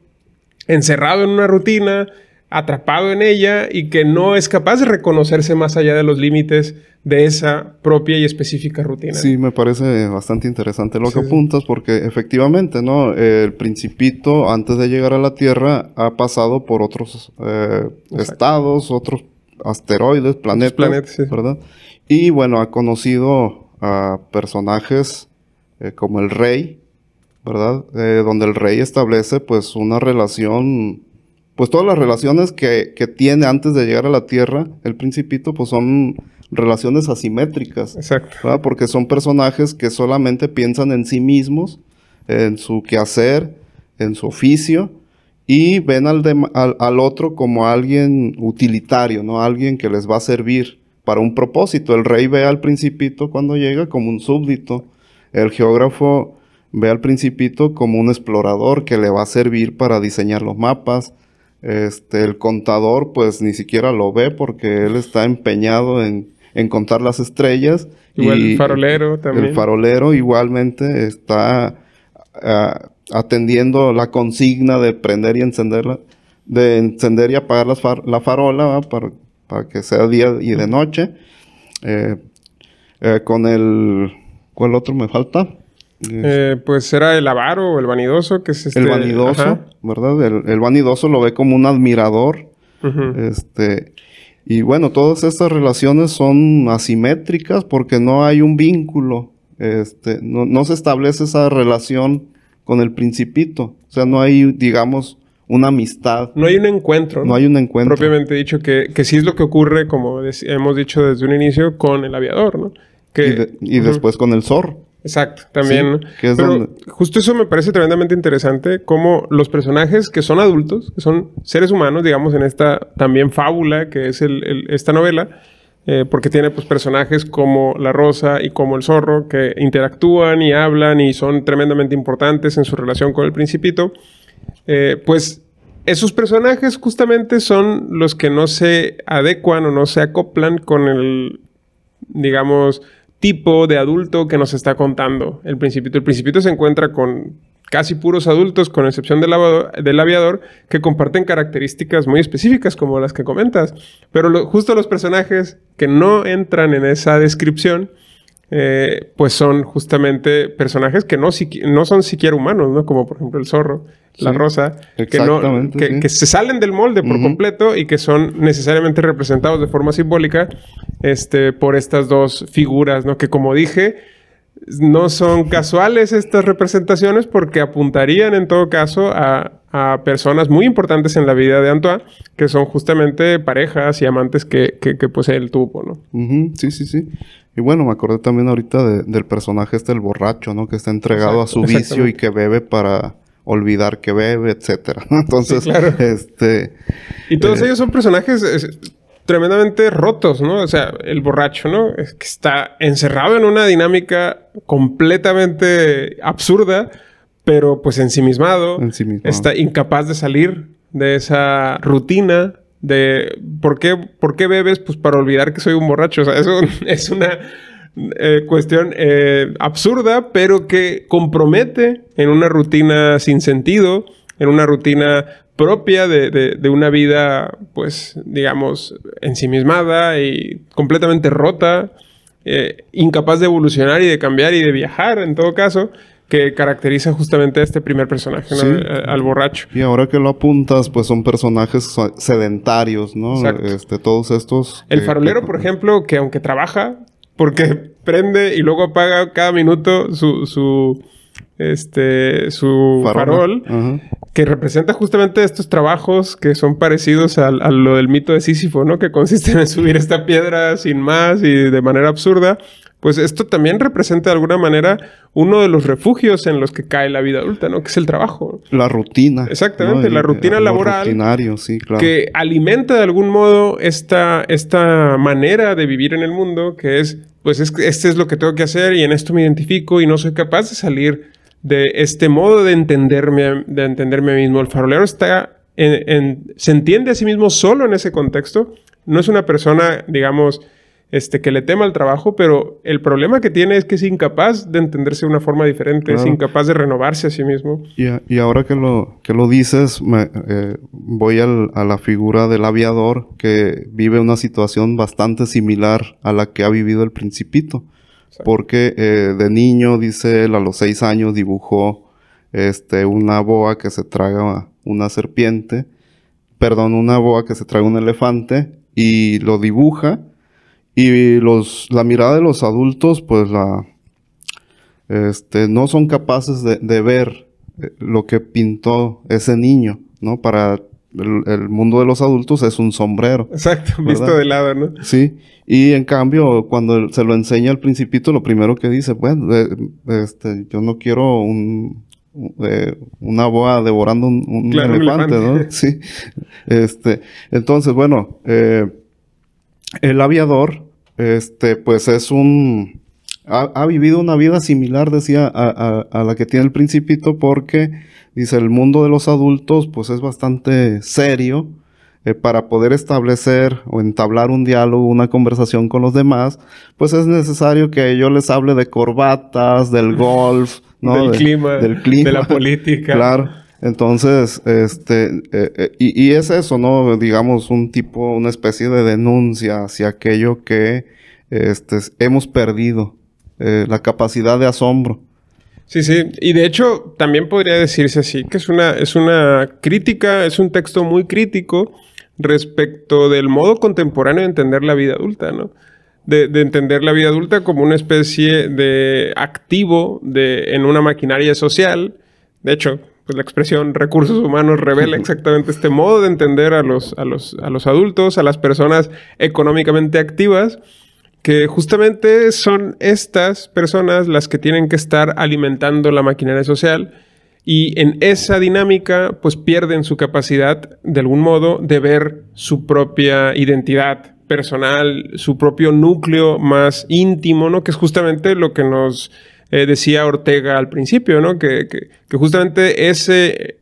encerrado en una rutina, atrapado en ella y que no es capaz de reconocerse más allá de los límites de esa propia y específica rutina. Sí, me parece bastante interesante lo que apuntas porque efectivamente, ¿no? El principito antes de llegar a la Tierra ha pasado por otros eh, estados, otros asteroides, planetas, ¿verdad? Y bueno, ha conocido a personajes eh, como el rey, ¿verdad? Eh, donde el rey establece pues una relación pues todas las relaciones que, tiene antes de llegar a la Tierra, el principito, pues son relaciones asimétricas. Exacto. Porque son personajes que solamente piensan en sí mismos, en su quehacer, en su oficio, y ven al, al, al, otro como alguien utilitario, ¿no? Alguien que les va a servir para un propósito. El rey ve al principito cuando llega como un súbdito. El geógrafo ve al principito como un explorador que le va a servir para diseñar los mapas. Este, el contador pues ni siquiera lo ve porque él está empeñado en, en contar las estrellas. y el farolero también. El farolero igualmente está ah, atendiendo la consigna de prender y encenderla, de encender y apagar la, farola para, que sea día y de noche. Eh, eh, con el... ¿Cuál otro me falta? Eh, pues era el avaro o el vanidoso, que es este... El vanidoso, ¿verdad? El, vanidoso lo ve como un admirador. Este... Y bueno, todas estas relaciones son asimétricas porque no hay un vínculo. Este, no, no se establece esa relación con el principito. O sea, no hay, digamos, una amistad. No hay un encuentro. No, hay un encuentro. Propiamente dicho, que, sí es lo que ocurre, como hemos dicho desde un inicio, con el aviador, ¿no? y, después con el zorro. Exacto, también. justo eso me parece tremendamente interesante, como los personajes que son adultos, que son seres humanos, digamos, en esta también fábula que es esta novela, eh, porque tiene pues personajes como la rosa y como el zorro que interactúan y hablan y son tremendamente importantes en su relación con el principito, eh, pues esos personajes justamente son los que no se adecuan o no se acoplan con el, digamos, tipo de adulto que nos está contando el principito. El principito se encuentra con casi puros adultos, con excepción del, del aviador, que comparten características muy específicas como las que comentas. Pero justo los personajes que no entran en esa descripción eh, pues son justamente personajes que no, no son siquiera humanos, Como por ejemplo el zorro, la rosa, que, que, se salen del molde por completo y que son necesariamente representados de forma simbólica este, por estas dos figuras, ¿no? Que como dije, no son casuales estas representaciones porque apuntarían en todo caso a, personas muy importantes en la vida de Antoine, que son justamente parejas y amantes que, que, el pues ¿no? Sí, sí, sí. Y bueno, me acordé también ahorita del personaje este, el borracho, ¿no? Que está entregado a su vicio y que bebe para olvidar que bebe, etcétera. Entonces, este... Y todos eh, ellos son personajes tremendamente rotos, ¿no? O sea, el borracho, ¿no? Es que está encerrado en una dinámica completamente absurda, pero pues ensimismado. ensimismado. Está incapaz de salir de esa rutina de, ¿por qué, ¿por qué bebes? Pues para olvidar que soy un borracho. O sea, eso es una... Eh, cuestión eh, absurda, pero que compromete en una rutina sin sentido, en una rutina propia de, una vida, pues, digamos, ensimismada y completamente rota, eh, incapaz de evolucionar y de cambiar y de viajar, en todo caso, que caracteriza justamente a este primer personaje, eh, al, borracho. Y ahora que lo apuntas, pues son personajes sedentarios, ¿no? Este, todos estos. El farolero, por ejemplo, que aunque trabaja, porque prende y luego apaga cada minuto su, su este, su farol, que representa justamente estos trabajos que son parecidos a, lo del mito de Sísifo, ¿no? Que consiste en subir esta piedra sin más y de manera absurda, pues esto también representa de alguna manera uno de los refugios en los que cae la vida adulta, ¿no? Que es el trabajo. La rutina. Exactamente, la rutina laboral. Rutinario, sí, claro. Que alimenta de algún modo esta, esta manera de vivir en el mundo, que es, pues es, este es lo que tengo que hacer y en esto me identifico y no soy capaz de salir de este modo de entenderme, de entenderme a mí mismo. El farolero está en, en, se entiende a sí mismo solo en ese contexto. No es una persona, digamos, este, que le tema al trabajo, pero el problema que tiene es que es incapaz de entenderse de una forma diferente, es incapaz de renovarse a sí mismo. Y, ahora que lo, que lo dices, me, eh, voy a la figura del aviador que vive una situación bastante similar a la que ha vivido el principito, porque eh, de niño, dice él, a los seis años dibujó este, una boa que se traga una serpiente, perdón, una boa que se traga un elefante y lo dibuja y los, la mirada de los adultos, pues la, este, no son capaces de, ver eh, lo que pintó ese niño, ¿no? Para el, mundo de los adultos es un sombrero. Exacto, visto de lado, ¿no? Sí, y en cambio, cuando se lo enseña al principito, lo primero que dice, bueno, este, yo no quiero un, una boa devorando un, elefante, ¿no? sí. Este, entonces, bueno, eh, el aviador este, pues es un... Ha, vivido una vida similar, decía, a, la que tiene el principito, porque, dice, el mundo de los adultos, pues es bastante serio eh, para poder establecer o entablar un diálogo, una conversación con los demás, pues es necesario que yo les hable de corbatas, del golf, ¿no? del, clima, del clima, de la política. Claro. Entonces, este, eh, eh, y, es eso, ¿no? Digamos, un tipo, una especie de denuncia hacia aquello que este, hemos perdido, eh, la capacidad de asombro. Sí, sí, y de hecho también podría decirse así, que es una, es una crítica, es un texto muy crítico respecto del modo contemporáneo de entender la vida adulta, ¿no? De, de, entender la vida adulta como una especie de activo de, en una maquinaria social. De hecho, pues, la expresión recursos humanos revela exactamente este modo de entender a los, los, a los adultos, a las personas económicamente activas, que justamente son estas personas las que tienen que estar alimentando la maquinaria social y en esa dinámica pues pierden su capacidad de algún modo de ver su propia identidad personal, su propio núcleo más íntimo, ¿no? Que es justamente lo que nos eh, decía Ortega al principio, ¿no? Que, justamente e,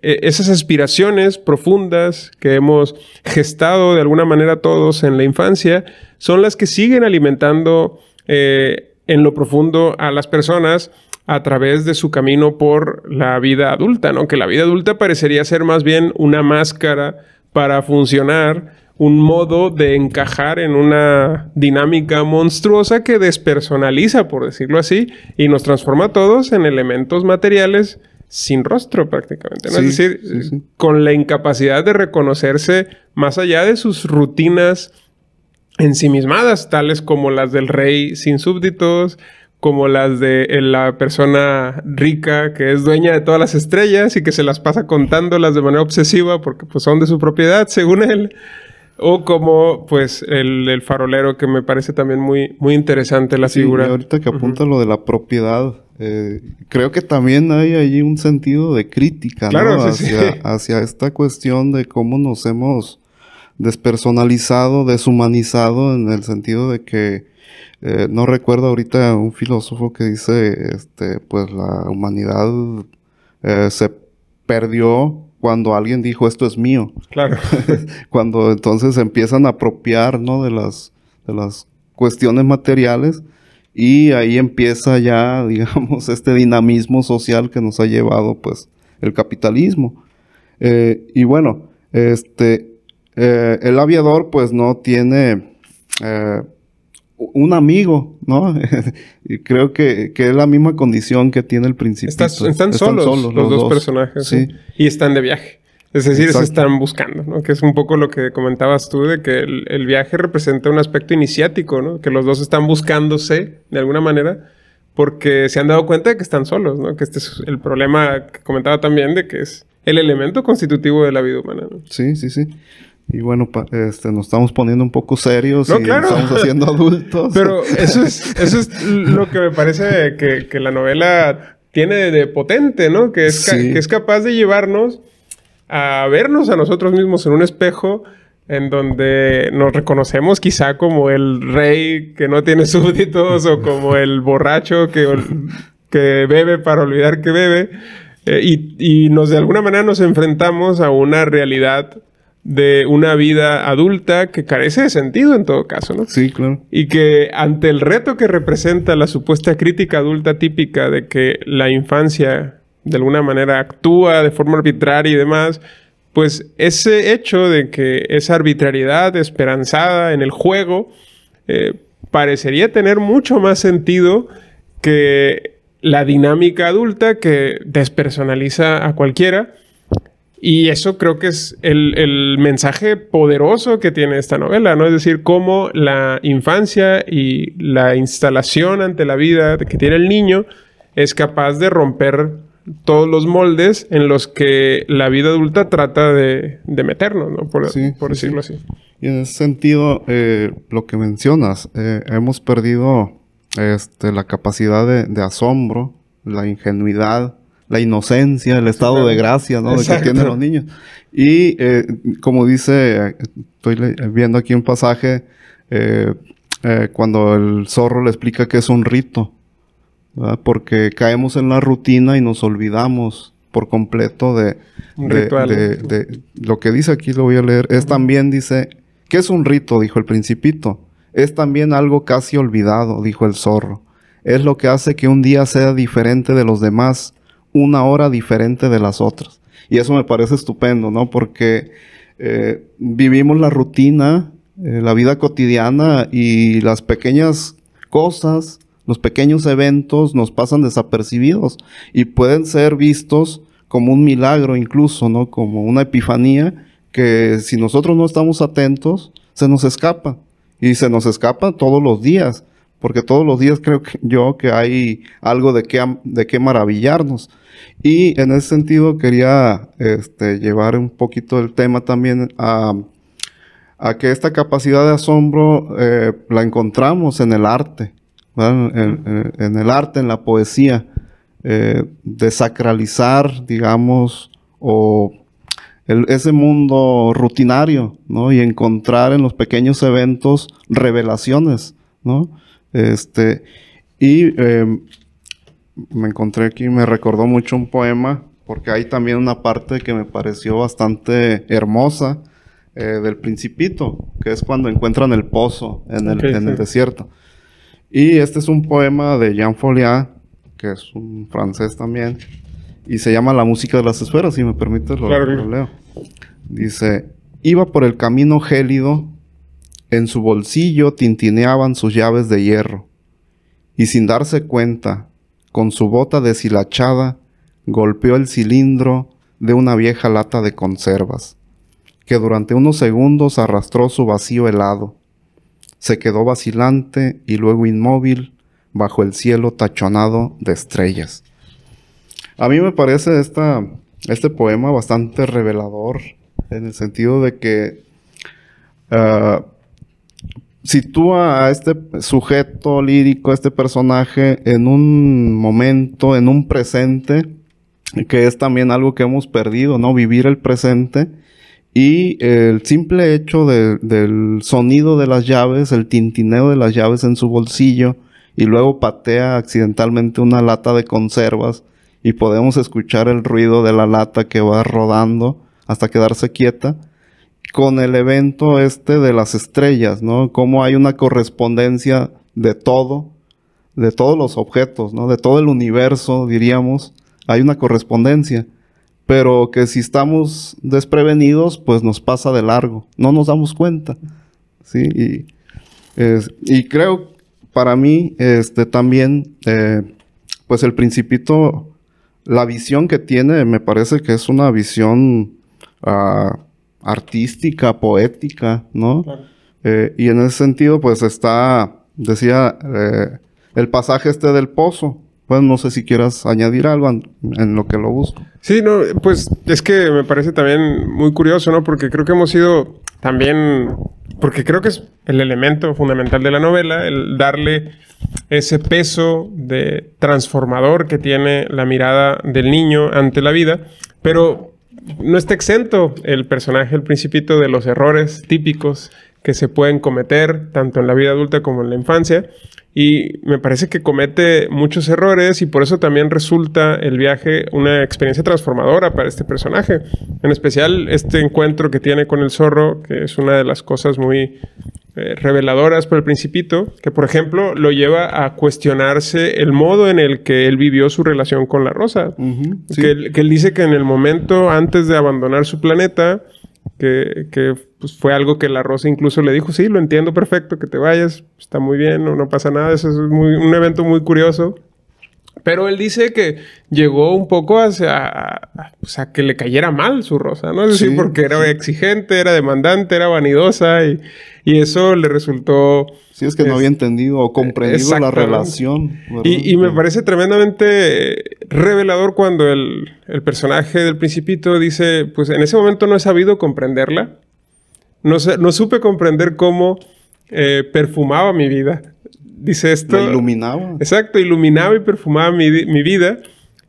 esas aspiraciones profundas que hemos gestado de alguna manera todos en la infancia son las que siguen alimentando eh, en lo profundo a las personas a través de su camino por la vida adulta, ¿no? Que la vida adulta parecería ser más bien una máscara para funcionar un modo de encajar en una dinámica monstruosa que despersonaliza, por decirlo así, y nos transforma a todos en elementos materiales sin rostro prácticamente, ¿no? es decir, con la incapacidad de reconocerse más allá de sus rutinas ensimismadas, tales como las del rey sin súbditos, como las de eh, la persona rica que es dueña de todas las estrellas y que se las pasa contándolas de manera obsesiva porque pues, son de su propiedad, según él. O como, pues, el, farolero, que me parece también muy, muy interesante la figura. ahorita que apunta lo de la propiedad, eh, creo que también hay allí un sentido de crítica hacia, hacia, esta cuestión de cómo nos hemos despersonalizado, deshumanizado, en el sentido de que eh, no recuerdo ahorita un filósofo que dice, este, pues la humanidad eh, se perdió cuando alguien dijo esto es mío. Claro. cuando entonces empiezan a apropiar, ¿no? De las, las cuestiones materiales y ahí empieza ya, digamos, este dinamismo social que nos ha llevado, pues, el capitalismo. Eh, y bueno, este, eh, el aviador, pues, no tiene... Eh, un amigo, ¿no? Creo que, que, es la misma condición que tiene el principio. Están, solos, los, dos, personajes. ¿eh? Y están de viaje. Es decir, se están buscando, ¿no? Que es un poco lo que comentabas tú de que el, el, viaje representa un aspecto iniciático, ¿no? Que los dos están buscándose de alguna manera porque se han dado cuenta de que están solos, ¿no? Que este es el problema que comentaba también de que es el elemento constitutivo de la vida humana, ¿no? Sí, sí, sí. Y bueno, este, nos estamos poniendo un poco serios y estamos haciendo adultos. Pero eso es, lo que me parece que, la novela tiene de, potente, ¿no? Que es, capaz de llevarnos a vernos a nosotros mismos en un espejo en donde nos reconocemos quizá como el rey que no tiene súbditos o como el borracho que, que bebe para olvidar que bebe. Eh, y, y nos de alguna manera nos enfrentamos a una realidad de una vida adulta que carece de sentido en todo caso, ¿no? Sí, claro. Y que ante el reto que representa la supuesta crítica adulta típica de que la infancia de alguna manera actúa de forma arbitraria y demás, pues ese hecho de que esa arbitrariedad esperanzada en el juego eh, parecería tener mucho más sentido que la dinámica adulta que despersonaliza a cualquiera y eso creo que es el, mensaje poderoso que tiene esta novela, ¿no? Es decir, cómo la infancia y la instalación ante la vida que tiene el niño es capaz de romper todos los moldes en los que la vida adulta trata de, meternos, ¿no? Por, decirlo así. Y en ese sentido, eh, lo que mencionas, eh, hemos perdido este, la capacidad de asombro, la ingenuidad, la inocencia, el estado de gracia, ¿no? que tienen los niños. Y eh, como dice, estoy viendo aquí un pasaje, eh, eh, cuando el zorro le explica que es un rito, porque caemos en la rutina y nos olvidamos por completo de, de, lo que dice aquí, lo voy a leer, es también, dice, que es un rito? dijo el principito. Es también algo casi olvidado, dijo el zorro. Es lo que hace que un día sea diferente de los demás una hora diferente de las otras. Y eso me parece estupendo, ¿no? Porque eh, vivimos la rutina, eh, la vida cotidiana y las pequeñas cosas, los pequeños eventos nos pasan desapercibidos y pueden ser vistos como un milagro incluso, ¿no? Como una epifanía que si nosotros no estamos atentos, se nos escapa. Y se nos escapa todos los días porque todos los días creo yo que hay algo de qué, de maravillarnos. Y en ese sentido quería este, llevar un poquito el tema también a, que esta capacidad de asombro eh, la encontramos en el arte, en, el arte, en la poesía, eh, de sacralizar, digamos, o ese mundo rutinario, Y encontrar en los pequeños eventos revelaciones, ¿no? Este, y em, me encontré aquí, me recordó mucho un poema, porque hay también una parte que me pareció bastante hermosa eh, del Principito, que es cuando encuentran el pozo en el, desierto. Y este es un poema de Jean Folia que es un francés también, y se llama La música de las esferas, si me permites lo leo. Dice, iba por el camino gélido en su bolsillo tintineaban sus llaves de hierro, y sin darse cuenta, con su bota deshilachada, golpeó el cilindro de una vieja lata de conservas, que durante unos segundos arrastró su vacío helado. Se quedó vacilante y luego inmóvil bajo el cielo tachonado de estrellas. A mí me parece este poema bastante revelador en el sentido de que ah, sitúa a este sujeto lírico, a este personaje, en un momento, en un presente, que es también algo que hemos perdido, ¿no? Vivir el presente. Y el simple hecho del sonido de las llaves, el tintineo de las llaves en su bolsillo, y luego patea accidentalmente una lata de conservas, y podemos escuchar el ruido de la lata que va rodando hasta quedarse quieta con el evento este de las estrellas, ¿no? Cómo hay una correspondencia de todo, de todos los objetos, ¿no? De todo el universo, diríamos, hay una correspondencia. Pero que si estamos desprevenidos, pues nos pasa de largo, no nos damos cuenta, ¿sí? Y, creo, para mí, este, también, eh, pues el principito, la visión que tiene, me parece que es una visión... Ah, artística, poética, ¿no? Eh, y en ese sentido, pues está, decía, eh, el pasaje este del pozo. Pues no sé si quieras añadir algo en, lo que lo busco. Sí, no, pues es que me parece también muy curioso, ¿no? Porque creo que hemos sido también, porque creo que es el elemento fundamental de la novela, el darle ese peso de transformador que tiene la mirada del niño ante la vida, pero no está exento el personaje, el principito, de los errores típicos que se pueden cometer tanto en la vida adulta como en la infancia. Y me parece que comete muchos errores y por eso también resulta el viaje una experiencia transformadora para este personaje. En especial este encuentro que tiene con el zorro, que es una de las cosas muy eh, reveladoras por el principito, que por ejemplo lo lleva a cuestionarse el modo en el que él vivió su relación con la rosa. que, él, dice que en el momento antes de abandonar su planeta, que, que, pues fue algo que la Rosa incluso le dijo, sí, lo entiendo perfecto, que te vayas, está muy bien, no, pasa nada, eso es un evento muy curioso. Pero él dice que llegó un poco hacia, a, pues, que le cayera mal su Rosa, ¿no? sí, porque era exigente, era demandante, era vanidosa y, eso le resultó... Sí, es que no había entendido o comprendido la relación. Y, me parece tremendamente revelador cuando el, el personaje del principito dice, pues en ese momento no he sabido comprenderla, no, supe comprender cómo eh, perfumaba mi vida. Dice esto. iluminaba. Exacto, iluminaba y perfumaba mi, vida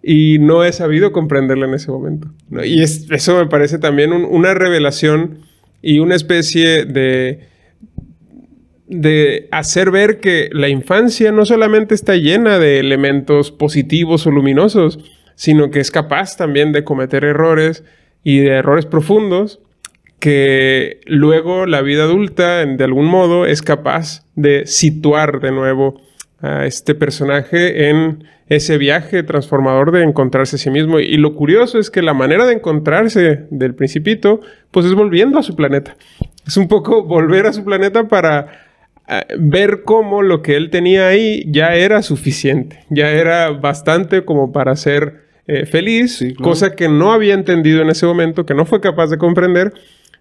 y no he sabido comprenderla en ese momento. Y eso me parece también una revelación y una especie de de hacer ver que la infancia no solamente está llena de elementos positivos o luminosos, sino que es capaz también de cometer errores y de errores profundos que luego la vida adulta, de algún modo, es capaz de situar de nuevo a este personaje en ese viaje transformador de encontrarse a sí mismo. Y lo curioso es que la manera de encontrarse del principito, pues es volviendo a su planeta. Es un poco volver a su planeta para eh, ver cómo lo que él tenía ahí ya era suficiente, ya era bastante como para ser eh, feliz, cosa que no había entendido en ese momento, que no fue capaz de comprender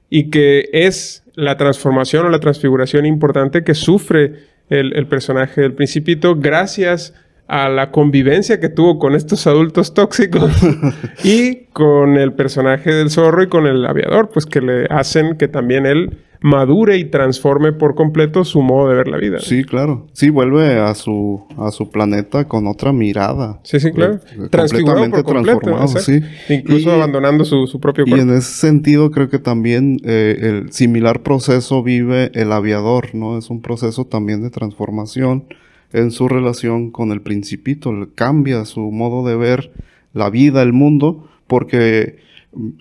y que es la transformación o la transfiguración importante que sufre el, personaje del principito gracias a la convivencia que tuvo con estos adultos tóxicos y con el personaje del zorro y con el aviador, pues que le hacen que también él madure y transforme por completo su modo de ver la vida. Sí, claro. Sí, vuelve a su, a su planeta con otra mirada. Sí, sí, claro. Eh, eh, completamente transformado, sí. Incluso abandonando su, propio cuerpo. Y en ese sentido creo que también eh, el similar proceso vive el aviador, ¿no? Es un proceso también de transformación en su relación con el principito. Cambia su modo de ver la vida, el mundo, porque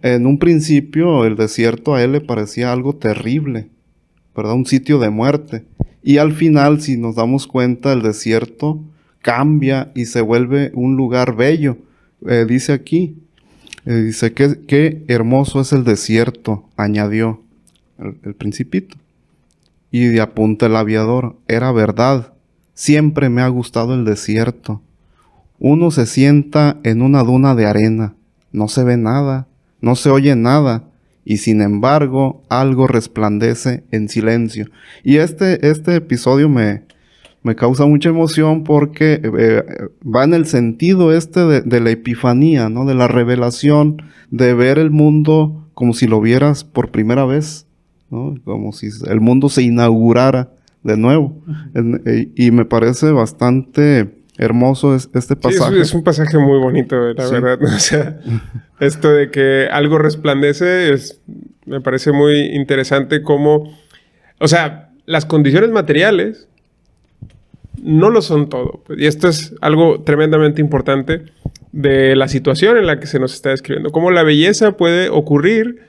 en un principio el desierto a él le parecía algo terrible, ¿verdad? Un sitio de muerte. Y al final, si nos damos cuenta, el desierto cambia y se vuelve un lugar bello. Eh, dice aquí, eh, dice, que qué hermoso es el desierto, añadió el, principito. Y de apunta el aviador, era verdad, siempre me ha gustado el desierto. Uno se sienta en una duna de arena, no se ve nada, no se oye nada y sin embargo algo resplandece en silencio. Y este, este episodio me, me causa mucha emoción porque eh, eh, va en el sentido este de, la epifanía, ¿no? de la revelación, de ver el mundo como si lo vieras por primera vez, como si el mundo se inaugurara de nuevo. Eh, y me parece bastante hermoso es este pasaje. es, un pasaje muy bonito, eh, la verdad. esto de que algo resplandece es, me parece muy interesante cómo, o sea, las condiciones materiales no lo son todo. Y esto es algo tremendamente importante de la situación en la que se nos está describiendo. Cómo la belleza puede ocurrir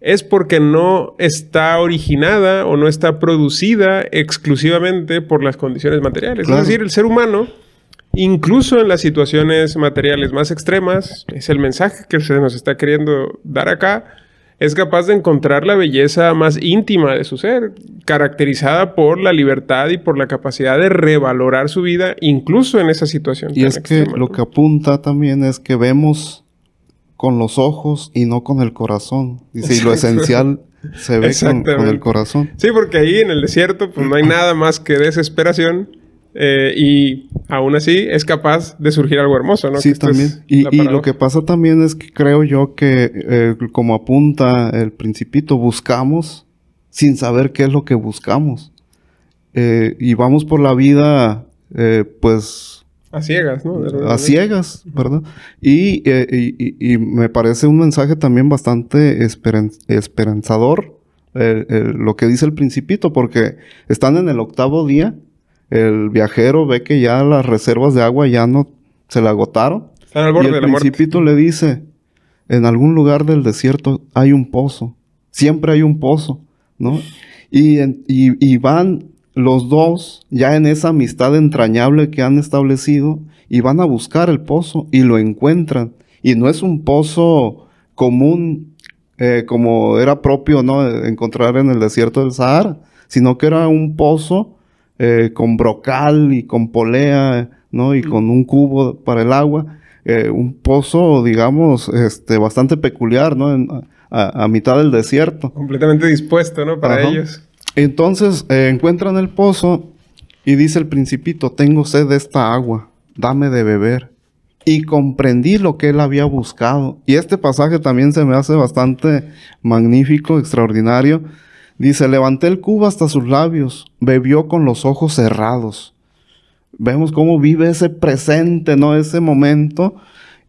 es porque no está originada o no está producida exclusivamente por las condiciones materiales. Es decir, el ser humano Incluso en las situaciones materiales más extremas, es el mensaje que se nos está queriendo dar acá, es capaz de encontrar la belleza más íntima de su ser, caracterizada por la libertad y por la capacidad de revalorar su vida, incluso en esa situación. Y es que lo que apunta también es que vemos con los ojos y no con el corazón. Dice, lo esencial se ve con, el corazón. Sí, porque ahí en el desierto pues, no hay nada más que desesperación eh, y aún así es capaz de surgir algo hermoso, ¿no? Sí, también. Y, lo que pasa también es que creo yo que, eh, como apunta el principito, buscamos sin saber qué es lo que buscamos. Eh, y vamos por la vida, pues... A ciegas, ¿no? A ciegas, ¿verdad? Y, me parece un mensaje también bastante esperanzador lo que dice el principito, porque están en el octavo día el viajero ve que ya las reservas de agua ya no se le agotaron. y el principito le dice, en algún lugar del desierto hay un pozo, siempre hay un pozo, ¿no? Y, van los dos, ya en esa amistad entrañable que han establecido, y van a buscar el pozo y lo encuentran. Y no es un pozo común eh, como era propio, ¿no? Encontrar en el desierto del Sahara, sino que era un pozo eh, con brocal y con polea, ¿no? Y con un cubo para el agua. Eh, un pozo, digamos, este, bastante peculiar, ¿no? a, mitad del desierto. Completamente dispuesto, ¿no? Para ellos. Entonces eh, encuentran el pozo y dice el principito, tengo sed de esta agua, dame de beber. Y comprendí lo que él había buscado. Y este pasaje también se me hace bastante magnífico, extraordinario, Dice, levanté el cubo hasta sus labios, bebió con los ojos cerrados. Vemos cómo vive ese presente, ¿no? Ese momento.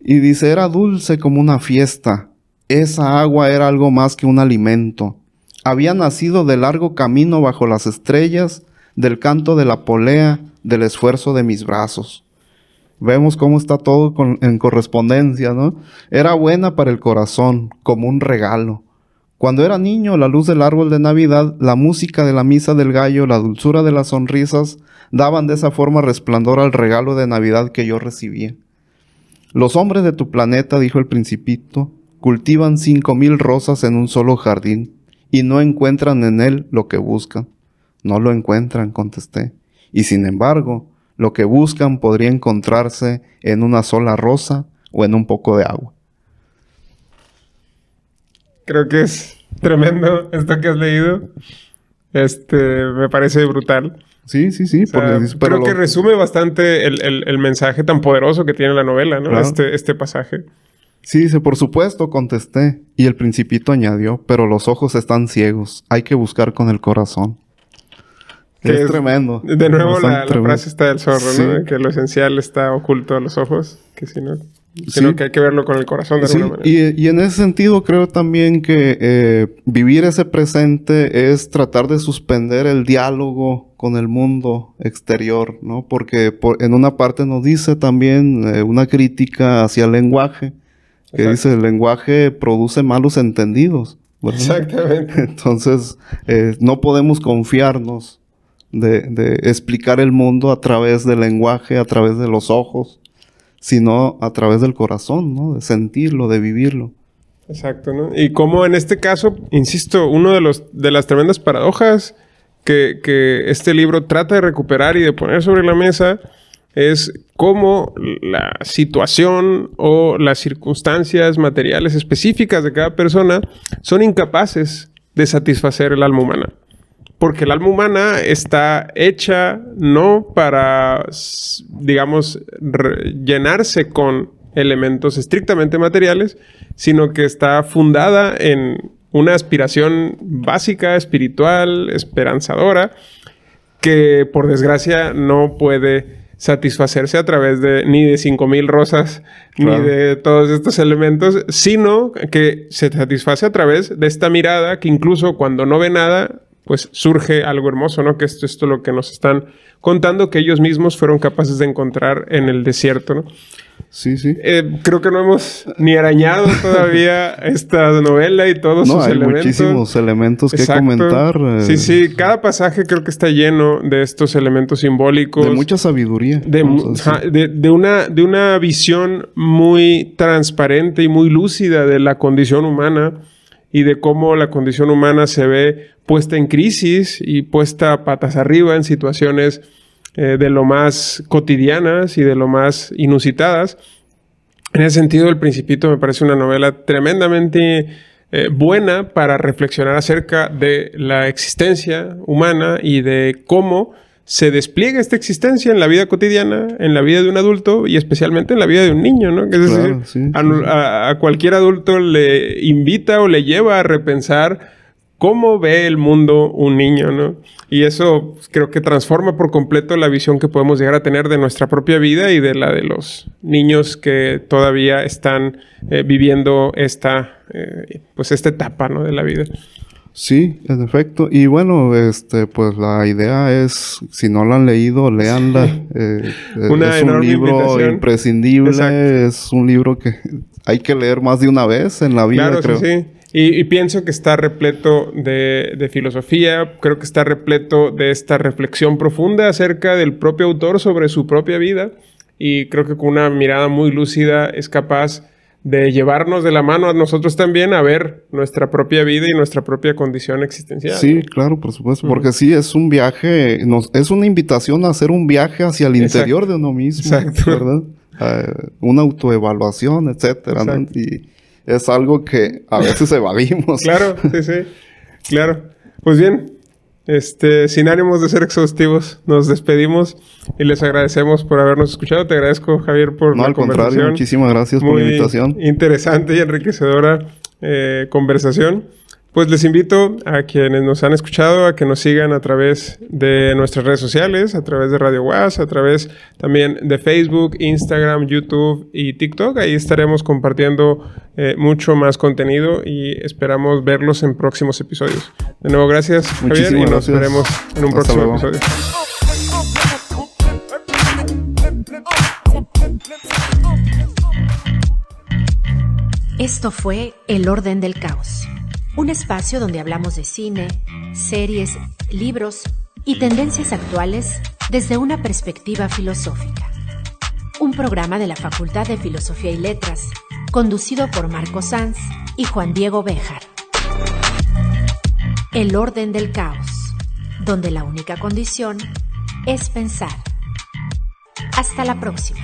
Y dice, era dulce como una fiesta. Esa agua era algo más que un alimento. Había nacido de largo camino bajo las estrellas, del canto de la polea, del esfuerzo de mis brazos. Vemos cómo está todo en correspondencia, ¿no? Era buena para el corazón, como un regalo. Cuando era niño, la luz del árbol de Navidad, la música de la misa del gallo, la dulzura de las sonrisas, daban de esa forma resplandor al regalo de Navidad que yo recibía. Los hombres de tu planeta, dijo el principito, cultivan cinco mil rosas en un solo jardín, y no encuentran en él lo que buscan. No lo encuentran, contesté, y sin embargo, lo que buscan podría encontrarse en una sola rosa o en un poco de agua. Creo que es tremendo esto que has leído. Este, me parece brutal. Sí, sí, sí. creo que resume bastante el, mensaje tan poderoso que tiene la novela, ¿no? Este, este pasaje. Sí, dice, por supuesto, contesté. Y el principito añadió, pero los ojos están ciegos. Hay que buscar con el corazón. es, tremendo. De nuevo, la, frase está del zorro, ¿no? Que lo esencial está oculto a los ojos, que si no... Sino que hay que verlo con el corazón de alguna Y, en ese sentido creo también que eh, vivir ese presente es tratar de suspender el diálogo con el mundo exterior, ¿no? Porque en una parte nos dice también eh, una crítica hacia el lenguaje, que dice el lenguaje produce malos entendidos. Exactamente. Entonces, eh, no podemos confiarnos de, de explicar el mundo a través del lenguaje, a través de los ojos sino a través del corazón, ¿no? De sentirlo, de vivirlo. Exacto, ¿no? Y como en este caso, insisto, uno de de las tremendas paradojas que, que este libro trata de recuperar y de poner sobre la mesa es cómo la situación o las circunstancias materiales específicas de cada persona son incapaces de satisfacer el alma humana porque el alma humana está hecha no para, digamos, llenarse con elementos estrictamente materiales, sino que está fundada en una aspiración básica, espiritual, esperanzadora, que por desgracia no puede satisfacerse a través de ni de 5.000 rosas ni de todos estos elementos, sino que se satisface a través de esta mirada que incluso cuando no ve nada pues surge algo hermoso, ¿no? Que esto, esto es lo que nos están contando que ellos mismos fueron capaces de encontrar en el desierto, ¿no? Sí, sí. Eh, creo que no hemos ni arañado todavía esta novela y todos no, hay Muchísimos elementos que comentar. Sí, sí, eh, cada pasaje creo que está lleno de estos elementos simbólicos. De mucha sabiduría. una, de una visión muy transparente y muy lúcida de la condición humana y de cómo la condición humana se ve puesta en crisis y puesta patas arriba en situaciones eh, de lo más cotidianas y de lo más inusitadas. En ese sentido, El Principito me parece una novela tremendamente eh, buena para reflexionar acerca de la existencia humana y de cómo se despliega esta existencia en la vida cotidiana, en la vida de un adulto y especialmente en la vida de un niño, ¿no? a, cualquier adulto le invita o le lleva a repensar cómo ve el mundo un niño, ¿no? Y eso pues, creo que transforma por completo la visión que podemos llegar a tener de nuestra propia vida y de la de los niños que todavía están eh, viviendo esta, eh, pues esta etapa, ¿no? De la vida. Sí, en efecto. Y bueno, este, pues la idea es, si no la han leído, leanla. Eh, eh, es un libro imprescindible, es un libro que hay que leer más de una vez en la vida. Claro, sí, Y, pienso que está repleto de, filosofía, creo que está repleto de esta reflexión profunda acerca del propio autor sobre su propia vida y creo que con una mirada muy lúcida es capaz de llevarnos de la mano a nosotros también a ver nuestra propia vida y nuestra propia condición existencial. Sí, claro, por supuesto, porque sí es un viaje, nos, es una invitación a hacer un viaje hacia el interior de uno mismo, ¿verdad? una autoevaluación, etcétera, y es algo que a veces evadimos. claro, sí, sí, claro. Pues bien, este, sin ánimos de ser exhaustivos, nos despedimos y les agradecemos por habernos escuchado. Te agradezco, Javier, por no, al Contrario, muchísimas gracias por la invitación. Interesante y enriquecedora eh, conversación. Pues les invito a quienes nos han escuchado a que nos sigan a través de nuestras redes sociales, a través de Radio WAS, a través también de Facebook, Instagram, YouTube y TikTok. Ahí estaremos compartiendo eh, mucho más contenido y esperamos verlos en próximos episodios. De nuevo, gracias Javier y nos veremos en un próximo episodio. Esto fue El Orden del Caos un espacio donde hablamos de cine, series, libros y tendencias actuales desde una perspectiva filosófica. Un programa de la Facultad de Filosofía y Letras, conducido por Marco Sanz y Juan Diego Béjar. El orden del caos, donde la única condición es pensar. Hasta la próxima.